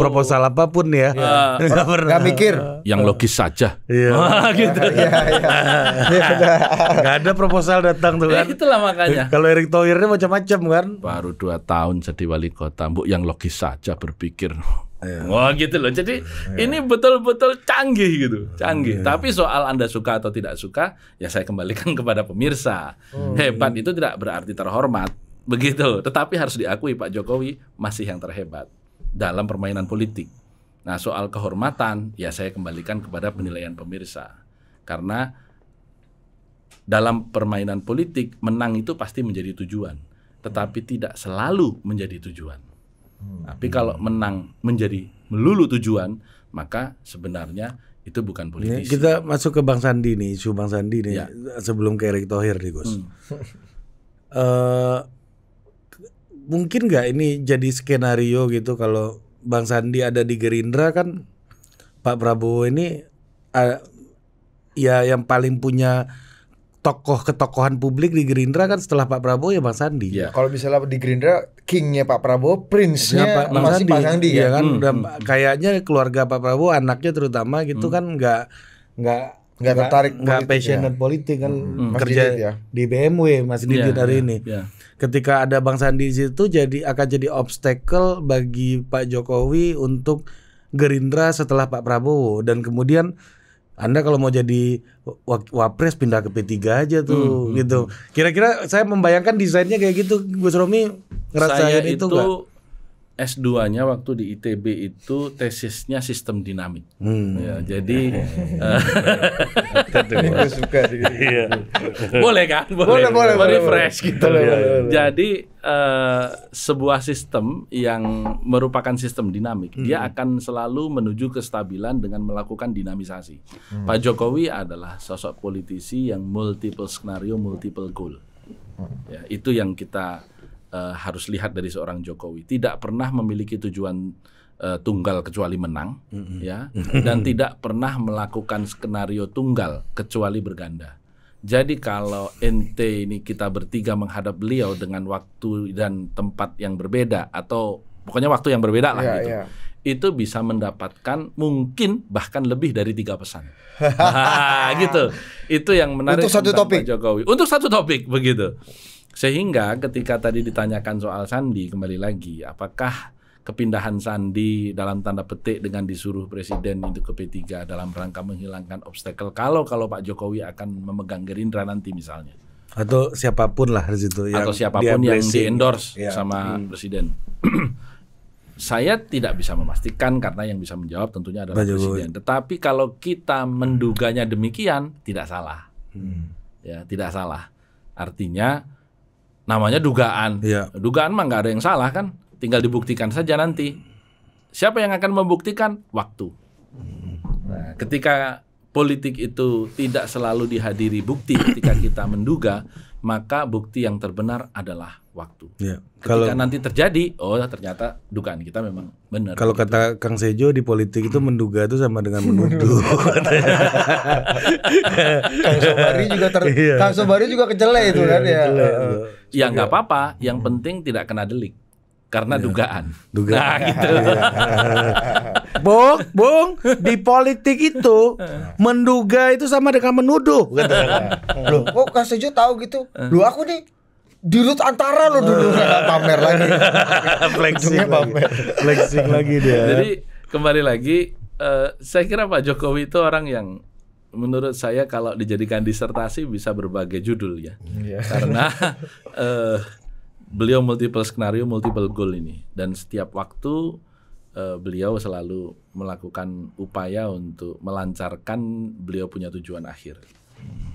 proposal apapun ya. Iya. Nggak yeah. pernah. Gak mikir. Yang logis saja. Iya. Wah, oh, gitu. Iya, iya. iya Gak ada proposal datang tuh ya, kan. Ya, itulah makanya. Kalau Erick Thohir macam-macam kan. Baru dua tahun jadi wali kota, Bu yang logis saja berpikir. Yeah. Wah gitu loh. Jadi yeah. ini betul-betul canggih gitu, canggih. Yeah. Tapi soal anda suka atau tidak suka, ya saya kembalikan kepada pemirsa. Oh, Hebat yeah. itu tidak berarti terhormat, begitu. Tetapi harus diakui Pak Jokowi masih yang terhebat dalam permainan politik. Nah soal kehormatan, ya saya kembalikan kepada penilaian pemirsa, karena dalam permainan politik menang itu pasti menjadi tujuan, tetapi tidak selalu menjadi tujuan. Hmm. Tapi kalau menang menjadi melulu tujuan, maka sebenarnya itu bukan ya, politisi. Kita masuk ke Bang Sandi nih, isu Bang Sandi nih ya. sebelum ke Erick Thohir nih Gus. Hmm. uh, mungkin nggak ini jadi skenario gitu kalau Bang Sandi ada di Gerindra kan Pak Prabowo ini uh, ya yang paling punya tokoh ketokohan publik di Gerindra kan setelah Pak Prabowo ya Bang Sandi. Ya. Kalau misalnya di Gerindra kingnya Pak Prabowo, prince-nya iya, Pak, Bang masih Sandi. Pak Sandi ya, ya kan. Hmm. Udah, hmm. kayaknya keluarga Pak Prabowo anaknya terutama gitu hmm. kan nggak nggak nggak tertarik nggak passionate ya. politik kan hmm. hmm. kerja ya. di BMW Mas di yeah, hari yeah, ini. Yeah. Ketika ada Bang Sandi di situ jadi akan jadi obstacle bagi Pak Jokowi untuk Gerindra setelah Pak Prabowo dan kemudian anda kalau mau jadi wapres pindah ke P3 aja tuh hmm, hmm gitu. Hmm. Kira-kira saya membayangkan desainnya kayak gitu Gus Romi ngerasain itu, itu S2-nya waktu di ITB itu tesisnya sistem dinamik. Hmm. Ya, jadi suka iya. Boleh kan? Boleh. Boleh, boleh, boleh refresh boleh. gitu. Boleh, boleh, boleh. Jadi uh, sebuah sistem yang merupakan sistem dinamik, hmm. dia akan selalu menuju kestabilan dengan melakukan dinamisasi. Hmm. Pak Jokowi adalah sosok politisi yang multiple skenario, multiple goal. Hmm. Ya, itu yang kita uh, harus lihat dari seorang Jokowi tidak pernah memiliki tujuan uh, tunggal kecuali menang mm -hmm. ya dan tidak pernah melakukan skenario tunggal kecuali berganda. Jadi kalau NT ini kita bertiga menghadap beliau dengan waktu dan tempat yang berbeda atau pokoknya waktu yang berbeda lah yeah, gitu. Yeah. Itu bisa mendapatkan mungkin bahkan lebih dari tiga pesan. gitu. Itu yang menarik untuk satu topik Pak Jokowi. Untuk satu topik begitu. Sehingga ketika tadi ditanyakan soal Sandi kembali lagi, apakah kepindahan Sandi dalam tanda petik dengan disuruh presiden itu ke P3 dalam rangka menghilangkan obstacle kalau kalau Pak Jokowi akan memegang Gerindra nanti misalnya atau siapapun lah di situ yang atau siapapun yang di endorse ya. sama hmm. presiden. Saya tidak bisa memastikan karena yang bisa menjawab tentunya adalah Pak presiden. Tetapi kalau kita menduganya demikian tidak salah, hmm. ya tidak salah. Artinya namanya dugaan. Ya. Dugaan mah nggak ada yang salah kan, tinggal dibuktikan saja nanti. Siapa yang akan membuktikan? Waktu. Nah, ketika politik itu tidak selalu dihadiri bukti ketika kita menduga, maka bukti yang terbenar adalah waktu. Ya. Kalau nanti terjadi, oh ternyata dugaan kita memang benar. Kalau gitu. kata Kang Sejo di politik itu menduga itu sama dengan menuduh. Kang Sobari juga ter iya. Kang Sobari juga kecele itu iya, kan ya. Kecele. Ya nggak iya. apa-apa, yang hmm. penting tidak kena delik karena ya. dugaan. Dugaan. Nah, gitu. Iya. Bung, Bung, di politik itu menduga itu sama dengan menuduh. Loh, kok Kang Sejo tahu gitu? Loh aku nih di rut antara lo dulu pamer lagi flexing pamer flexing lagi dia jadi kembali lagi uh, saya kira Pak Jokowi itu orang yang menurut saya kalau dijadikan disertasi bisa berbagai judul ya yeah. karena uh, beliau multiple skenario multiple goal ini dan setiap waktu uh, beliau selalu melakukan upaya untuk melancarkan beliau punya tujuan akhir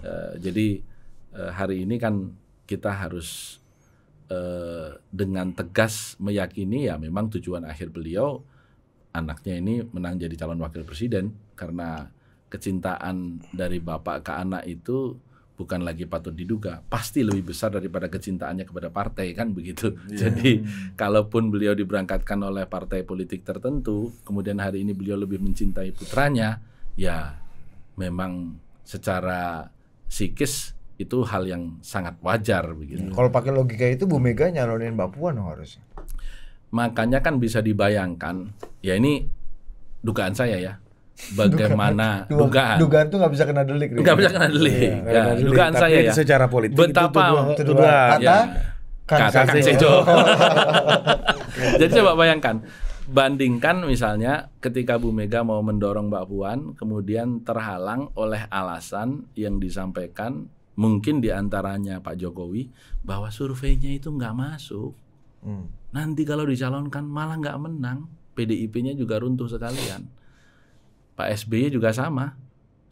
uh, jadi uh, hari ini kan kita harus eh, dengan tegas meyakini ya memang tujuan akhir beliau anaknya ini menang jadi calon wakil presiden karena kecintaan dari bapak ke anak itu bukan lagi patut diduga pasti lebih besar daripada kecintaannya kepada partai kan begitu yeah. jadi kalaupun beliau diberangkatkan oleh partai politik tertentu kemudian hari ini beliau lebih mencintai putranya ya memang secara psikis itu hal yang sangat wajar begitu. Iya. Kalau pakai logika itu Bu Mega nyalonin Mbak Puan harusnya. Makanya kan bisa dibayangkan, ya ini dugaan saya ya. Bagaimana dugaan dugaan, dugaan tuh nggak bisa kena delik. Nggak bisa kena delik. Iya, ya, kena delik. Dugaan Tapi saya ya. Secara politik betapa itu tuduhan, tuduhan. Ya, kata Kang Sejo. Jadi coba bayangkan, bandingkan misalnya ketika Bu Mega mau mendorong Mbak Puan kemudian terhalang oleh alasan yang disampaikan mungkin diantaranya Pak Jokowi bahwa surveinya itu nggak masuk. Hmm. Nanti kalau dicalonkan malah nggak menang, PDIP-nya juga runtuh sekalian. Pak SBY juga sama,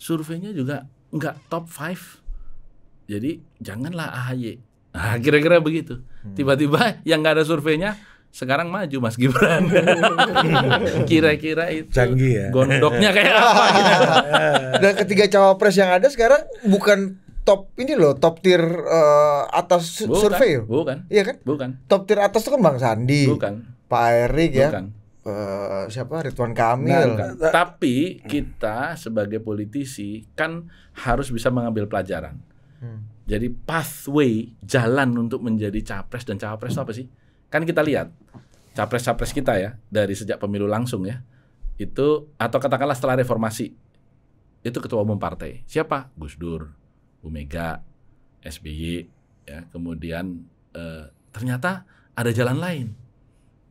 surveinya juga nggak top five Jadi janganlah AHY. Nah, kira-kira begitu. Hmm. Tiba-tiba yang nggak ada surveinya sekarang maju Mas Gibran. Kira-kira itu Canggih ya? gondoknya kayak apa gitu. Dan ketiga cawapres yang ada sekarang bukan top ini loh top tier uh, atas bukan, survei bukan iya kan bukan top tier atas itu kan bang Sandi bukan Pak Erik ya bukan. Uh, siapa Ridwan Kamil nah, bukan. Nah. tapi kita sebagai politisi kan harus bisa mengambil pelajaran hmm. jadi pathway jalan untuk menjadi capres dan cawapres itu apa sih kan kita lihat capres-capres kita ya dari sejak pemilu langsung ya itu atau katakanlah setelah reformasi itu ketua umum partai siapa Gus Dur Bu Mega, SBY, ya kemudian eh, ternyata ada jalan lain.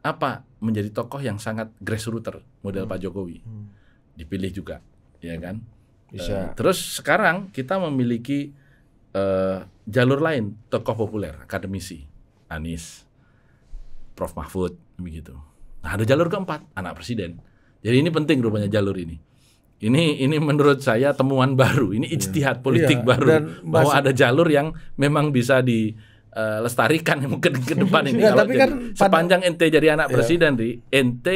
Apa menjadi tokoh yang sangat grassroots model hmm. Pak Jokowi, hmm. dipilih juga, ya kan? Bisa. Eh, terus sekarang kita memiliki eh, jalur lain tokoh populer, akademisi, Anies, Prof Mahfud, begitu. Nah ada jalur keempat, anak presiden. Jadi ini penting rupanya jalur ini. Ini ini menurut saya temuan baru. Ini iya. ijtihad iya. politik iya. baru Dan bahwa masih... ada jalur yang memang bisa di eh, lestarikan mungkin ke depan ini. tapi kan jadi, kan sepanjang NT jadi anak iya. presiden di NT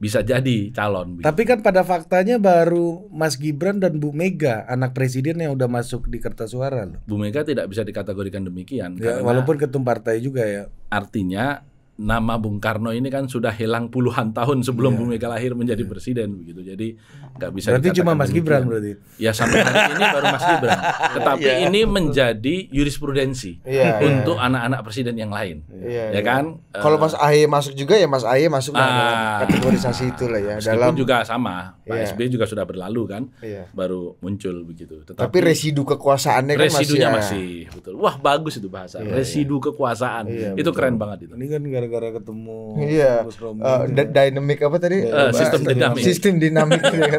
bisa jadi calon. Tapi kan pada faktanya baru Mas Gibran dan Bu Mega anak presiden yang udah masuk di kertas suara loh. Bu Mega tidak bisa dikategorikan demikian. Ya, walaupun ketum partai juga ya. Artinya nama Bung Karno ini kan sudah hilang puluhan tahun sebelum yeah. Bu Mega lahir menjadi yeah. presiden begitu. Jadi nggak bisa. Berarti cuma Mas Gibran berarti. Ya sampai hari ini baru Mas Gibran. Tetapi yeah. ini menjadi jurisprudensi yeah, iya, untuk iya. anak-anak yeah. presiden yang lain. Yeah, ya yeah. kan? Kalau eh, Mas Ahy masuk juga ya Mas Ahy masuk uh, dalam ah. kategorisasi itulah ya. Dalam juga sama. Pak yeah. SBY juga sudah berlalu kan. Yeah. Baru muncul begitu. Tetapi Tapi residu kekuasaannya kan Residunya masih, ya. masih betul. Wah bagus itu bahasa. Yeah, residu yeah. kekuasaan. Yeah, itu betul. keren banget itu. Ini kan gara-gara ketemu iya. yeah. Uh, dynamic apa tadi? Uh, sistem dinamik. Sistem dinamik. Iya.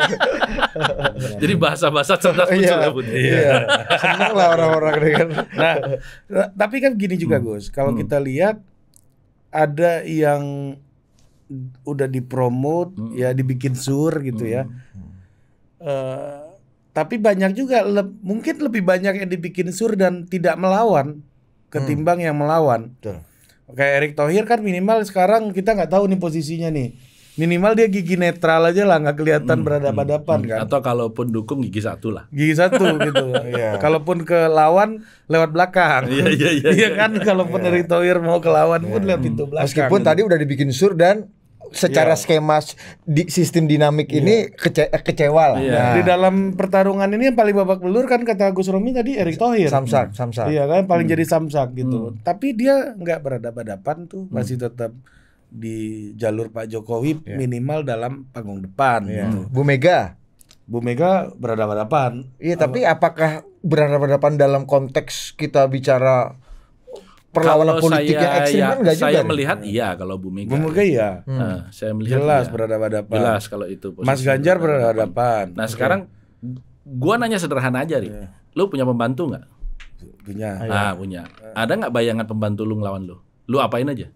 Jadi bahasa-bahasa cerdas iya, yeah. Iya. Senang lah orang-orang dengan. Nah, tapi kan gini juga hmm. Gus, kalau hmm. kita lihat ada yang udah dipromot hmm. ya dibikin sur gitu ya. hmm. ya. Uh, tapi banyak juga le mungkin lebih banyak yang dibikin sur dan tidak melawan ketimbang hmm. yang melawan. Betul kayak Erick Thohir kan minimal sekarang kita nggak tahu nih posisinya nih minimal dia gigi netral aja lah nggak kelihatan hmm, berhadapan-hadapan hmm, hmm, kan atau kalaupun dukung gigi satu lah gigi satu gitu yeah. kalaupun ke lawan lewat belakang iya iya iya iya, iya. kan kalaupun yeah. Erick Thohir mau ke lawan yeah. pun iya. lewat pintu hmm. belakang meskipun gitu. tadi udah dibikin sur dan secara yeah. skema di sistem dinamik yeah. ini kece kecewa lah. Yeah. Nah. Di dalam pertarungan ini yang paling babak belur kan kata Gus Romi tadi Erick Thohir. Samsak, hmm. samsak. Iya kan paling hmm. jadi samsak gitu. Hmm. Tapi dia nggak berhadapan-hadapan tuh hmm. masih tetap di jalur Pak Jokowi yeah. minimal dalam panggung depan yeah. gitu. Bu Mega Bu Mega berhadapan-hadapan. Iya, tapi apakah berhadapan-hadapan dalam konteks kita bicara perlawanan politiknya saya, ekstrim ya, kan enggak juga. Saya melihat iya kalau Bu Mega. Bu Mega iya. Hmm. hmm. Nah, saya melihat jelas pada iya. berhadapan. Jelas kalau itu. Mas Ganjar berada berhadapan. Nah, okay. sekarang gua nanya sederhana aja, Ri. Yeah. Lu punya pembantu nggak? Punya. Ah, iya. ah, punya. Ada nggak bayangan pembantu lu ngelawan lu? Lu apain aja?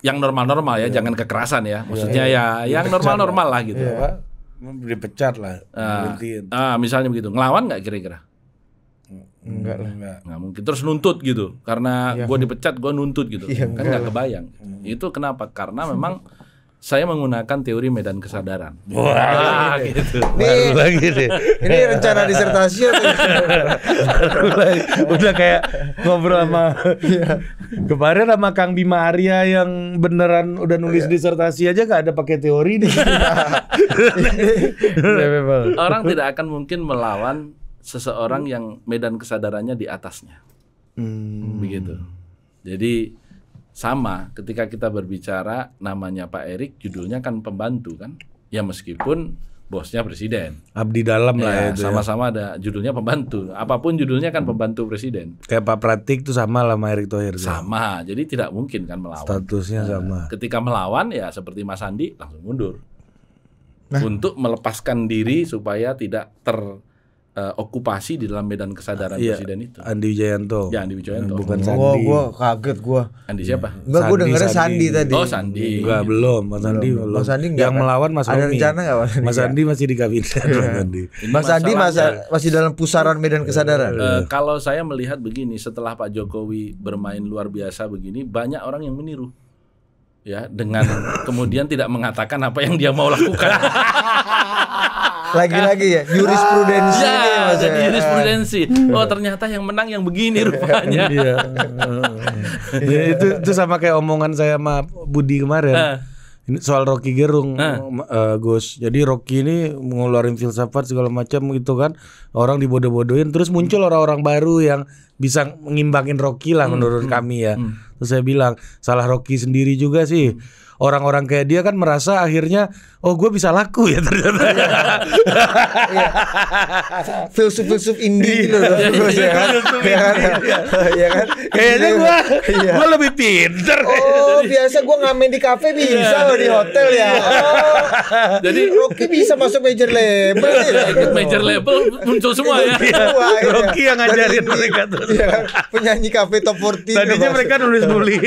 Yang normal-normal ya, yeah. jangan kekerasan ya. Iya, Maksudnya yeah. ya yang normal-normal lah. lah gitu. Yeah. Dipecat lah, ah, ah, misalnya begitu. Ngelawan nggak kira-kira? Enggak lah. Enggak. Nggak mungkin. Terus nuntut gitu. Karena ya. gue dipecat, gue nuntut gitu. Ya, kan nggak kebayang. Hmm. Itu kenapa? Karena memang saya menggunakan teori medan kesadaran. Wah, iya. gitu. Ini, lagi deh. ini rencana disertasi lagi. udah kayak ngobrol sama iya. kemarin sama Kang Bima Arya yang beneran udah nulis iya. disertasi aja gak ada pakai teori deh. Orang tidak akan mungkin melawan seseorang yang medan kesadarannya di atasnya. Hmm. Begitu. Jadi sama ketika kita berbicara namanya Pak Erik judulnya kan pembantu kan. Ya meskipun bosnya presiden. Abdi dalam iya, ya, lah ya itu. Sama-sama ada judulnya pembantu. Apapun judulnya kan hmm. pembantu presiden. Kayak Pak Pratik itu sama lah sama Erick Thohir. Sama. Jadi tidak mungkin kan melawan. Statusnya nah, sama. Ketika melawan ya seperti Mas Andi langsung mundur. Nah. Untuk melepaskan diri supaya tidak ter uh, okupasi di dalam medan kesadaran iya, presiden itu. Andi Wijayanto. Ya Andi Wijayanto. Bukan Sandi. Oh, gua kaget gua. Andi siapa? Enggak, gua dengernya Sandi, Sandi tadi. Oh, Sandi. Enggak, iya. belum. Mas Sandi belum. belum. Mas Sandi enggak. Yang melawan Mas Ada rencana enggak Mas Sandi? Mas Sandi masih di kabinet Mas iya. Sandi. Mas Sandi masih dalam pusaran medan kesadaran. Uh, kalau saya melihat begini, setelah Pak Jokowi bermain luar biasa begini, banyak orang yang meniru ya dengan kemudian tidak mengatakan apa yang dia mau lakukan Lagi-lagi ya, jurisprudensi ya, ya, jadi jurisprudensi. Hmm. Oh, ternyata yang menang yang begini rupanya. Iya. ya, itu itu sama kayak omongan saya sama Budi kemarin. Ah. Ini soal Rocky Gerung, uh. Uh, Gus. Jadi Rocky ini mengeluarkan filsafat segala macam gitu kan. Orang dibodoh-bodohin terus muncul orang-orang baru yang bisa mengimbangin Rocky lah hmm. menurut hmm. kami ya. Hmm. Terus saya bilang, salah Rocky sendiri juga sih. Hmm orang-orang kayak dia kan merasa akhirnya oh gue bisa laku ya ternyata. Iya. Iya. Filsuf-filsuf indie iya. gitu loh. Kan? kan? Kayaknya gue gue lebih pinter. Oh biasa gue ngamen di kafe bisa loh di hotel ya. Oh, Jadi Rocky bisa masuk major label. Major label muncul semua ya. Rocky yang ngajarin mereka tuh. Penyanyi kafe top 40. Tadinya mereka nulis-nulis.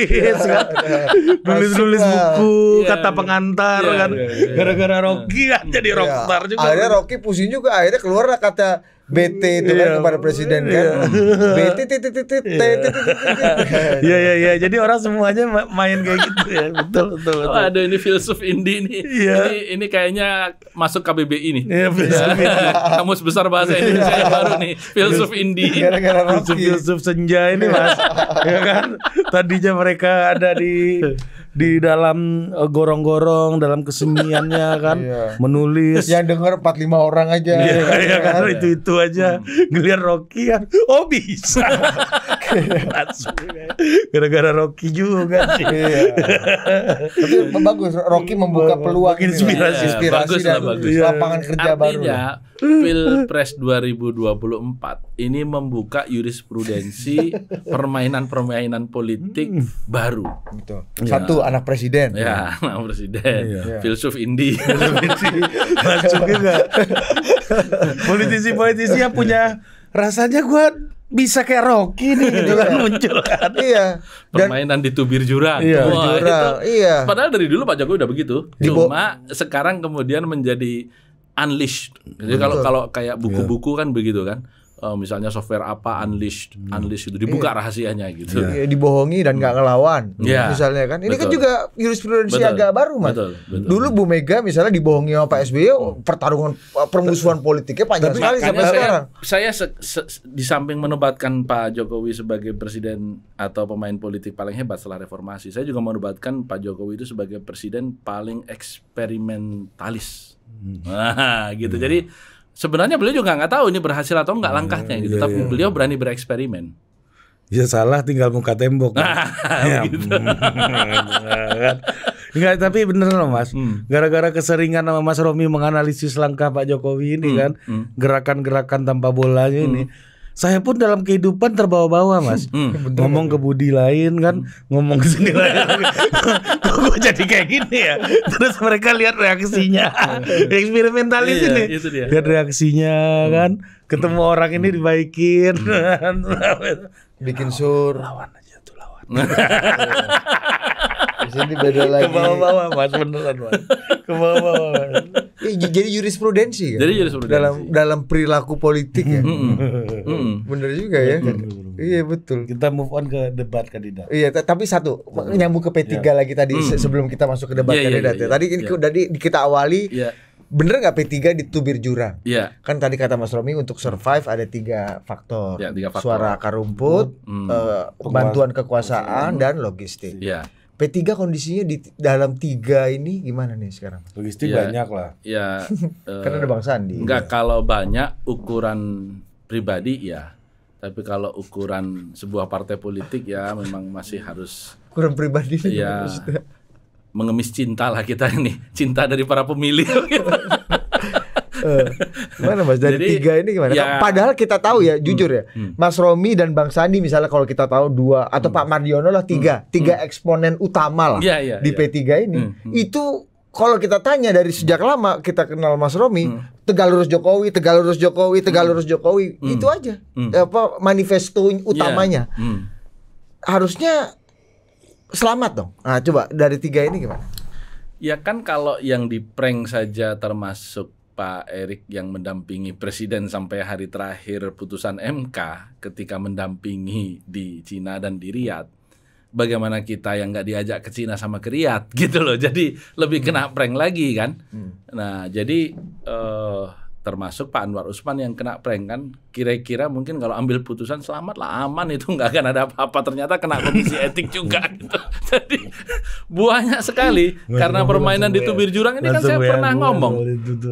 Nulis-nulis buku yeah, kata pengantar yeah, kan. Gara-gara Rocky kan jadi rockstar juga. Akhirnya Rocky pusing juga akhirnya keluar kata BT itu kan kepada presiden kan. BT titit titit Iya iya iya. Jadi orang semuanya main kayak gitu ya. Betul betul betul. Oh, ada ini filsuf indie nih. Yeah. Ini ini kayaknya masuk KBBI nih. Iya filsuf. Kamus besar bahasa Indonesia yang baru nih. Filsuf indie. Gara-gara filsuf, filsuf senja ini Mas. ya kan? Tadinya mereka ada di di dalam eh, gorong-gorong dalam keseniannya kan iya. menulis yang denger 45 orang aja iya, ya, iya, kan, iya. itu itu aja hmm. ngeliat Rocky kan oh bisa gara-gara Rocky juga sih iya. tapi bagus Rocky membuka peluang inspirasi, inspirasi bagus dan bagus. lapangan kerja Artinya, baru Pilpres 2024 ini membuka jurisprudensi permainan-permainan politik hmm. baru. Gitu. Satu ya. anak presiden. Ya, anak presiden. Ya. Filsuf Indi. juga. Politisi-politisi yang punya rasanya gue bisa kayak Rocky nih gitu kan iya. muncul kan. Iya. Dan, Permainan di tubir jurang. Iya, Wah, Itu, iya. Padahal dari dulu Pak Jokowi udah begitu. Cuma sekarang kemudian menjadi unleashed. Jadi kalau kalau kayak buku-buku iya. kan begitu kan uh, misalnya software apa unleashed hmm. unleashed itu dibuka yeah. rahasianya gitu yeah. Iya, dibohongi dan nggak hmm. ngelawan yeah. misalnya kan ini kan betul. kan juga jurisprudensi betul. agak baru mas betul. Betul. dulu Bu Mega misalnya dibohongi sama Pak SBY oh. Hmm. pertarungan eh, permusuhan betul. politiknya panjang Tapi sekali sampai saya, sekarang saya se di samping menobatkan Pak Jokowi sebagai presiden atau pemain politik paling hebat setelah reformasi saya juga menobatkan Pak Jokowi itu sebagai presiden paling eksperimentalis Nah, gitu. Hmm. Jadi sebenarnya beliau juga nggak tahu ini berhasil atau nggak iya, langkahnya gitu, yeah, tapi iya. beliau berani bereksperimen. Ya salah tinggal muka tembok. kan? Nah, ya, gitu. Hmm, Enggak, kan? tapi bener loh Mas. gara hmm. Gara-gara keseringan sama Mas Romi menganalisis langkah Pak Jokowi ini hmm. kan, hmm. gerakan-gerakan tanpa bolanya ini saya pun dalam kehidupan terbawa-bawa mas hmm. ngomong ke Budi lain kan hmm. ngomong ke sini lain kok gue jadi kayak gini ya terus mereka lihat reaksinya hmm. eksperimentalis iya, ini lihat reaksinya hmm. kan ketemu hmm. orang ini dibaikin hmm. bikin sur lawan aja tuh lawan di sini beda lagi ke bawa bawah mas beneran mas ke bawa bawah Ya, jadi jurisprudensi kan? Jadi jurisprudensi. Dalam dalam perilaku politik ya. Mm -mm. Bener juga ya. Mm. Iya betul. Kita move on ke debat kandidat. Iya, tapi satu nyambung ke P3 yeah. lagi tadi mm. sebelum kita masuk ke debat yeah, iya, kandidat yeah, yeah, ya. Iya. Tadi ini yeah. tadi kita awali yeah. Bener gak P3 ditubir jurang? Iya. Yeah. Kan tadi kata Mas Romi untuk survive ada tiga faktor. Yeah, tiga faktor. Suara karumput, mm. uh, bantuan kekuasaan, mm. dan logistik. Iya. Yeah P3 kondisinya di dalam tiga ini gimana nih sekarang? Logistik ya, banyak lah. Ya. Eh, Karena ada Bang Sandi. Enggak kalau banyak ukuran pribadi ya. Tapi kalau ukuran sebuah partai politik ya memang masih harus ukuran pribadi ya, mengemis cinta lah kita ini, cinta dari para pemilih. Eh, gimana Mas dari Jadi, tiga ini gimana? Ya, Padahal kita tahu ya, hmm, jujur ya, hmm, hmm. Mas Romi dan Bang Sandi misalnya kalau kita tahu dua atau hmm. Pak Mardiono lah tiga, hmm. tiga hmm. eksponen utama lah ya, ya, di ya. P3 ini, hmm. itu kalau kita tanya dari sejak lama kita kenal Mas Romi, hmm. tegal lurus Jokowi, tegal lurus Jokowi, tegal lurus Jokowi, hmm. itu aja hmm. Eh, apa manifesto utamanya. Yeah. Hmm. Harusnya selamat dong. Nah, coba dari tiga ini gimana? Ya kan kalau yang di prank saja termasuk Pak Erik yang mendampingi presiden sampai hari terakhir putusan MK ketika mendampingi di Cina dan di Riyadh bagaimana kita yang nggak diajak ke Cina sama ke Riyadh gitu loh. Jadi lebih kena hmm. prank lagi kan. Hmm. Nah, jadi uh, termasuk Pak Anwar Usman yang kena prank kan kira-kira mungkin kalau ambil putusan selamat lah aman itu nggak akan ada apa-apa ternyata kena komisi etik juga gitu jadi buahnya sekali Mas karena permainan di tubir jurang ini kan saya pernah ngomong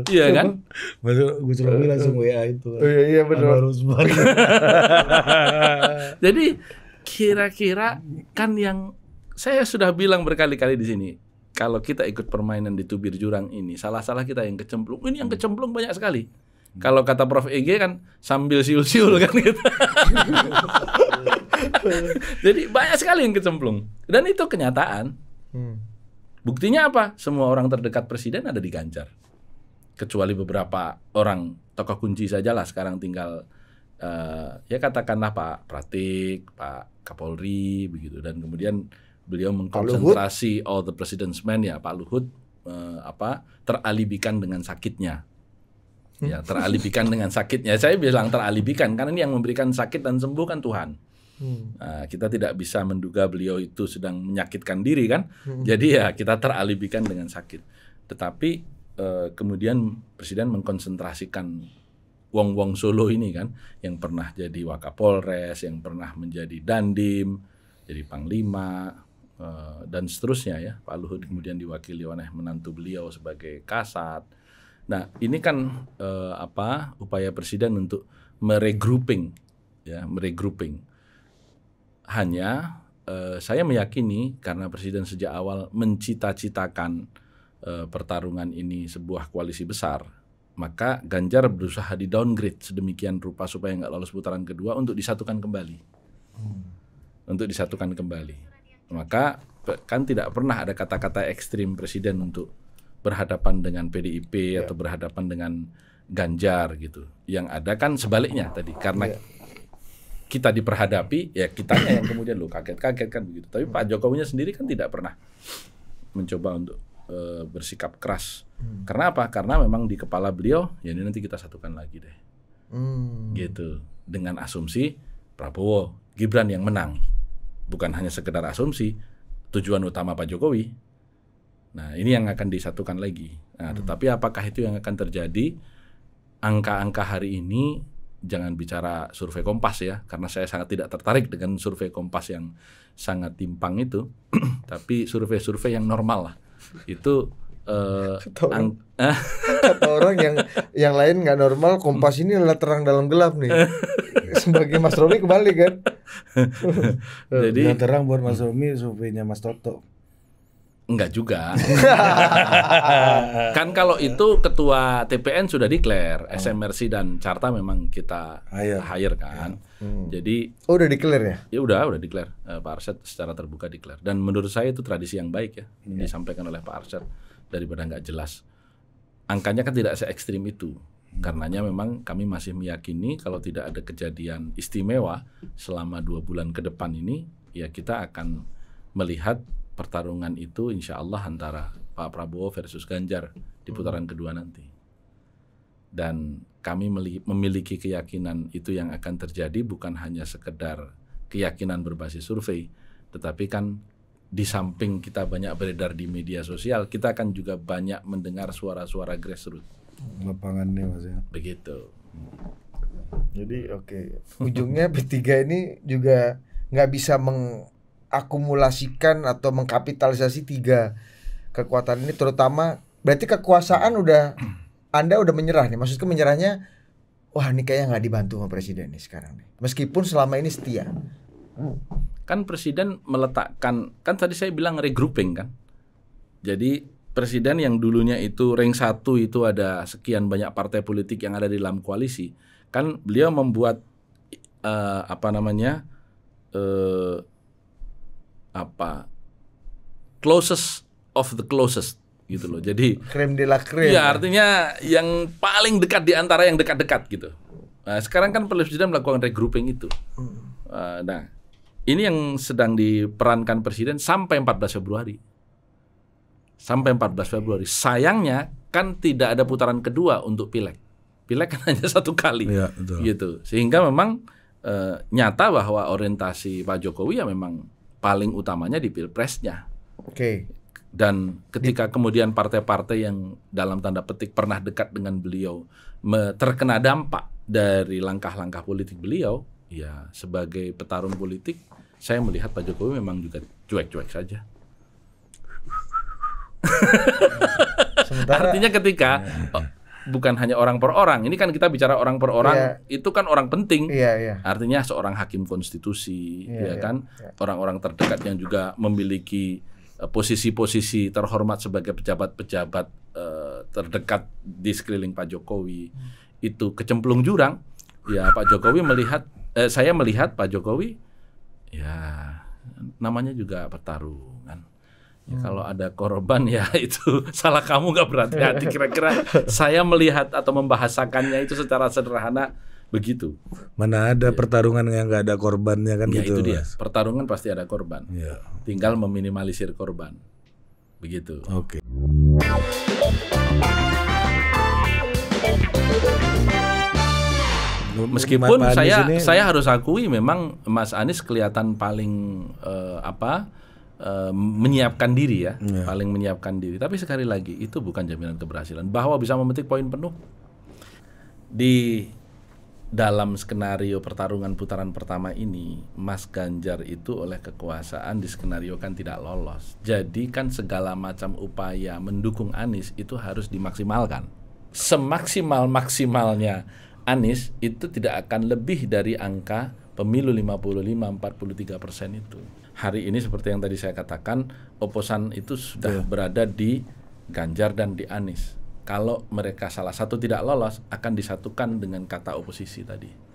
iya kan gue cuma langsung WA itu oh iya, iya, jadi kira-kira kan yang saya sudah bilang berkali-kali di sini kalau kita ikut permainan di tubir jurang ini, salah-salah kita yang kecemplung. Ini yang hmm. kecemplung banyak sekali. Hmm. Kalau kata Prof EG kan sambil siul-siul kan gitu. Jadi banyak sekali yang kecemplung. Dan itu kenyataan. Hmm. Buktinya apa? Semua orang terdekat presiden ada di Ganjar. Kecuali beberapa orang tokoh kunci saja lah. sekarang tinggal uh, ya katakanlah Pak Pratik, Pak Kapolri begitu dan kemudian beliau mengkonsentrasi all the president's men ya Pak Luhut eh, apa teralibikan dengan sakitnya ya hmm. teralibikan dengan sakitnya saya bilang teralibikan karena ini yang memberikan sakit dan sembuh kan Tuhan hmm. nah, kita tidak bisa menduga beliau itu sedang menyakitkan diri kan hmm. jadi ya kita teralibikan dengan sakit tetapi eh, kemudian presiden mengkonsentrasikan wong-wong Solo ini kan yang pernah jadi Wakapolres yang pernah menjadi Dandim jadi Panglima Eh, dan seterusnya ya Pak Luhut kemudian diwakili oleh menantu beliau sebagai kasat. Nah ini kan uh, apa upaya presiden untuk meregrouping ya meregrouping. Hanya uh, saya meyakini karena presiden sejak awal mencita-citakan uh, pertarungan ini sebuah koalisi besar maka Ganjar berusaha di downgrade sedemikian rupa supaya nggak lolos putaran kedua untuk disatukan kembali. Hmm. Untuk disatukan kembali. Maka kan tidak pernah ada kata-kata ekstrim presiden untuk berhadapan dengan PDIP yeah. atau berhadapan dengan Ganjar gitu. Yang ada kan sebaliknya tadi karena yeah. kita diperhadapi ya kitanya yang kemudian lo kaget-kaget kan begitu. Tapi Pak Jokowinya sendiri kan tidak pernah mencoba untuk e, bersikap keras. Hmm. Karena apa? Karena memang di kepala beliau ya ini nanti kita satukan lagi deh. Hmm. Gitu. Dengan asumsi Prabowo Gibran yang menang bukan hanya sekedar asumsi, tujuan utama Pak Jokowi. Nah, ini yang akan disatukan lagi. Nah, hmm. tetapi apakah itu yang akan terjadi? Angka-angka hari ini jangan bicara survei Kompas ya, karena saya sangat tidak tertarik dengan survei Kompas yang sangat timpang itu. Tapi survei-survei yang normal lah. Itu uh, kata orang, kata orang yang yang lain nggak normal kompas ini adalah terang dalam gelap nih sebagai Mas Romi kembali kan jadi yang terang buat Mas Romi surveinya Mas Toto Enggak juga. kan kalau itu ketua TPN sudah declare, hmm. SMRC dan Carta memang kita hire, hire kan. Ya. Hmm. Jadi Oh, udah declare ya? Ya udah, udah declare. Eh, Pak Arsyad secara terbuka declare. Dan menurut saya itu tradisi yang baik ya, ya. disampaikan oleh Pak Arsyad daripada nggak jelas. Angkanya kan tidak se ekstrim itu. Karenanya memang kami masih meyakini kalau tidak ada kejadian istimewa selama dua bulan ke depan ini, ya kita akan melihat pertarungan itu insya Allah antara Pak Prabowo versus Ganjar di hmm. putaran kedua nanti. Dan kami memiliki keyakinan itu yang akan terjadi bukan hanya sekedar keyakinan berbasis survei, tetapi kan di samping kita banyak beredar di media sosial, kita akan juga banyak mendengar suara-suara grassroots. Lapangan nih mas ya. Begitu. Jadi oke, okay. ujungnya P3 ini juga nggak bisa mengakumulasikan atau mengkapitalisasi tiga kekuatan ini, terutama berarti kekuasaan udah Anda udah menyerah nih. Maksudnya menyerahnya, wah ini kayaknya nggak dibantu sama presiden nih sekarang nih. Meskipun selama ini setia kan presiden meletakkan kan tadi saya bilang regrouping kan. Jadi presiden yang dulunya itu ring satu itu ada sekian banyak partai politik yang ada di dalam koalisi, kan beliau membuat uh, apa namanya uh, apa closest of the closest gitu loh. Jadi krem de la krem. Ya artinya yang paling dekat di antara yang dekat-dekat gitu. Nah, sekarang kan presiden melakukan regrouping itu. Hmm. Eh, nah ini yang sedang diperankan presiden sampai 14 Februari. Sampai 14 Februari. Sayangnya kan tidak ada putaran kedua untuk pileg. Pileg kan hanya satu kali. Ya, Gitu. Sehingga memang e, nyata bahwa orientasi Pak Jokowi ya memang paling utamanya di pilpresnya. Oke. Dan ketika kemudian partai-partai yang dalam tanda petik pernah dekat dengan beliau terkena dampak dari langkah-langkah politik beliau, ya sebagai petarung politik saya melihat Pak Jokowi memang juga cuek-cuek saja. Sementara, Artinya ketika iya. oh, bukan hanya orang per orang, ini kan kita bicara orang per orang, iya. itu kan orang penting. Iya, Artinya seorang hakim konstitusi, ya kan, orang-orang terdekat yang juga memiliki eh, posisi-posisi terhormat sebagai pejabat-pejabat uh, terdekat di sekeliling Pak Jokowi hmm. itu kecemplung jurang. Ya Pak Jokowi melihat, eh, saya melihat Pak Jokowi ya namanya juga pertarungan. Ya, hmm. Kalau ada korban ya itu salah kamu gak berarti hati Kira-kira saya melihat atau membahasakannya itu secara sederhana begitu. Mana ada ya. pertarungan yang gak ada korbannya kan ya, gitu. itu dia. Pertarungan pasti ada korban. Ya. Tinggal meminimalisir korban. Begitu. Oke. Okay. Meskipun saya ini... saya harus akui memang Mas Anies kelihatan paling uh, apa uh, menyiapkan diri ya, yeah. paling menyiapkan diri. Tapi sekali lagi itu bukan jaminan keberhasilan bahwa bisa memetik poin penuh di dalam skenario pertarungan putaran pertama ini, Mas Ganjar itu oleh kekuasaan di skenario kan tidak lolos. Jadi kan segala macam upaya mendukung Anies itu harus dimaksimalkan. Semaksimal maksimalnya Anies itu tidak akan lebih dari angka pemilu 55-43 persen itu. Hari ini seperti yang tadi saya katakan, oposan itu sudah yeah. berada di Ganjar dan di Anies. Kalau mereka salah satu tidak lolos, akan disatukan dengan kata oposisi tadi.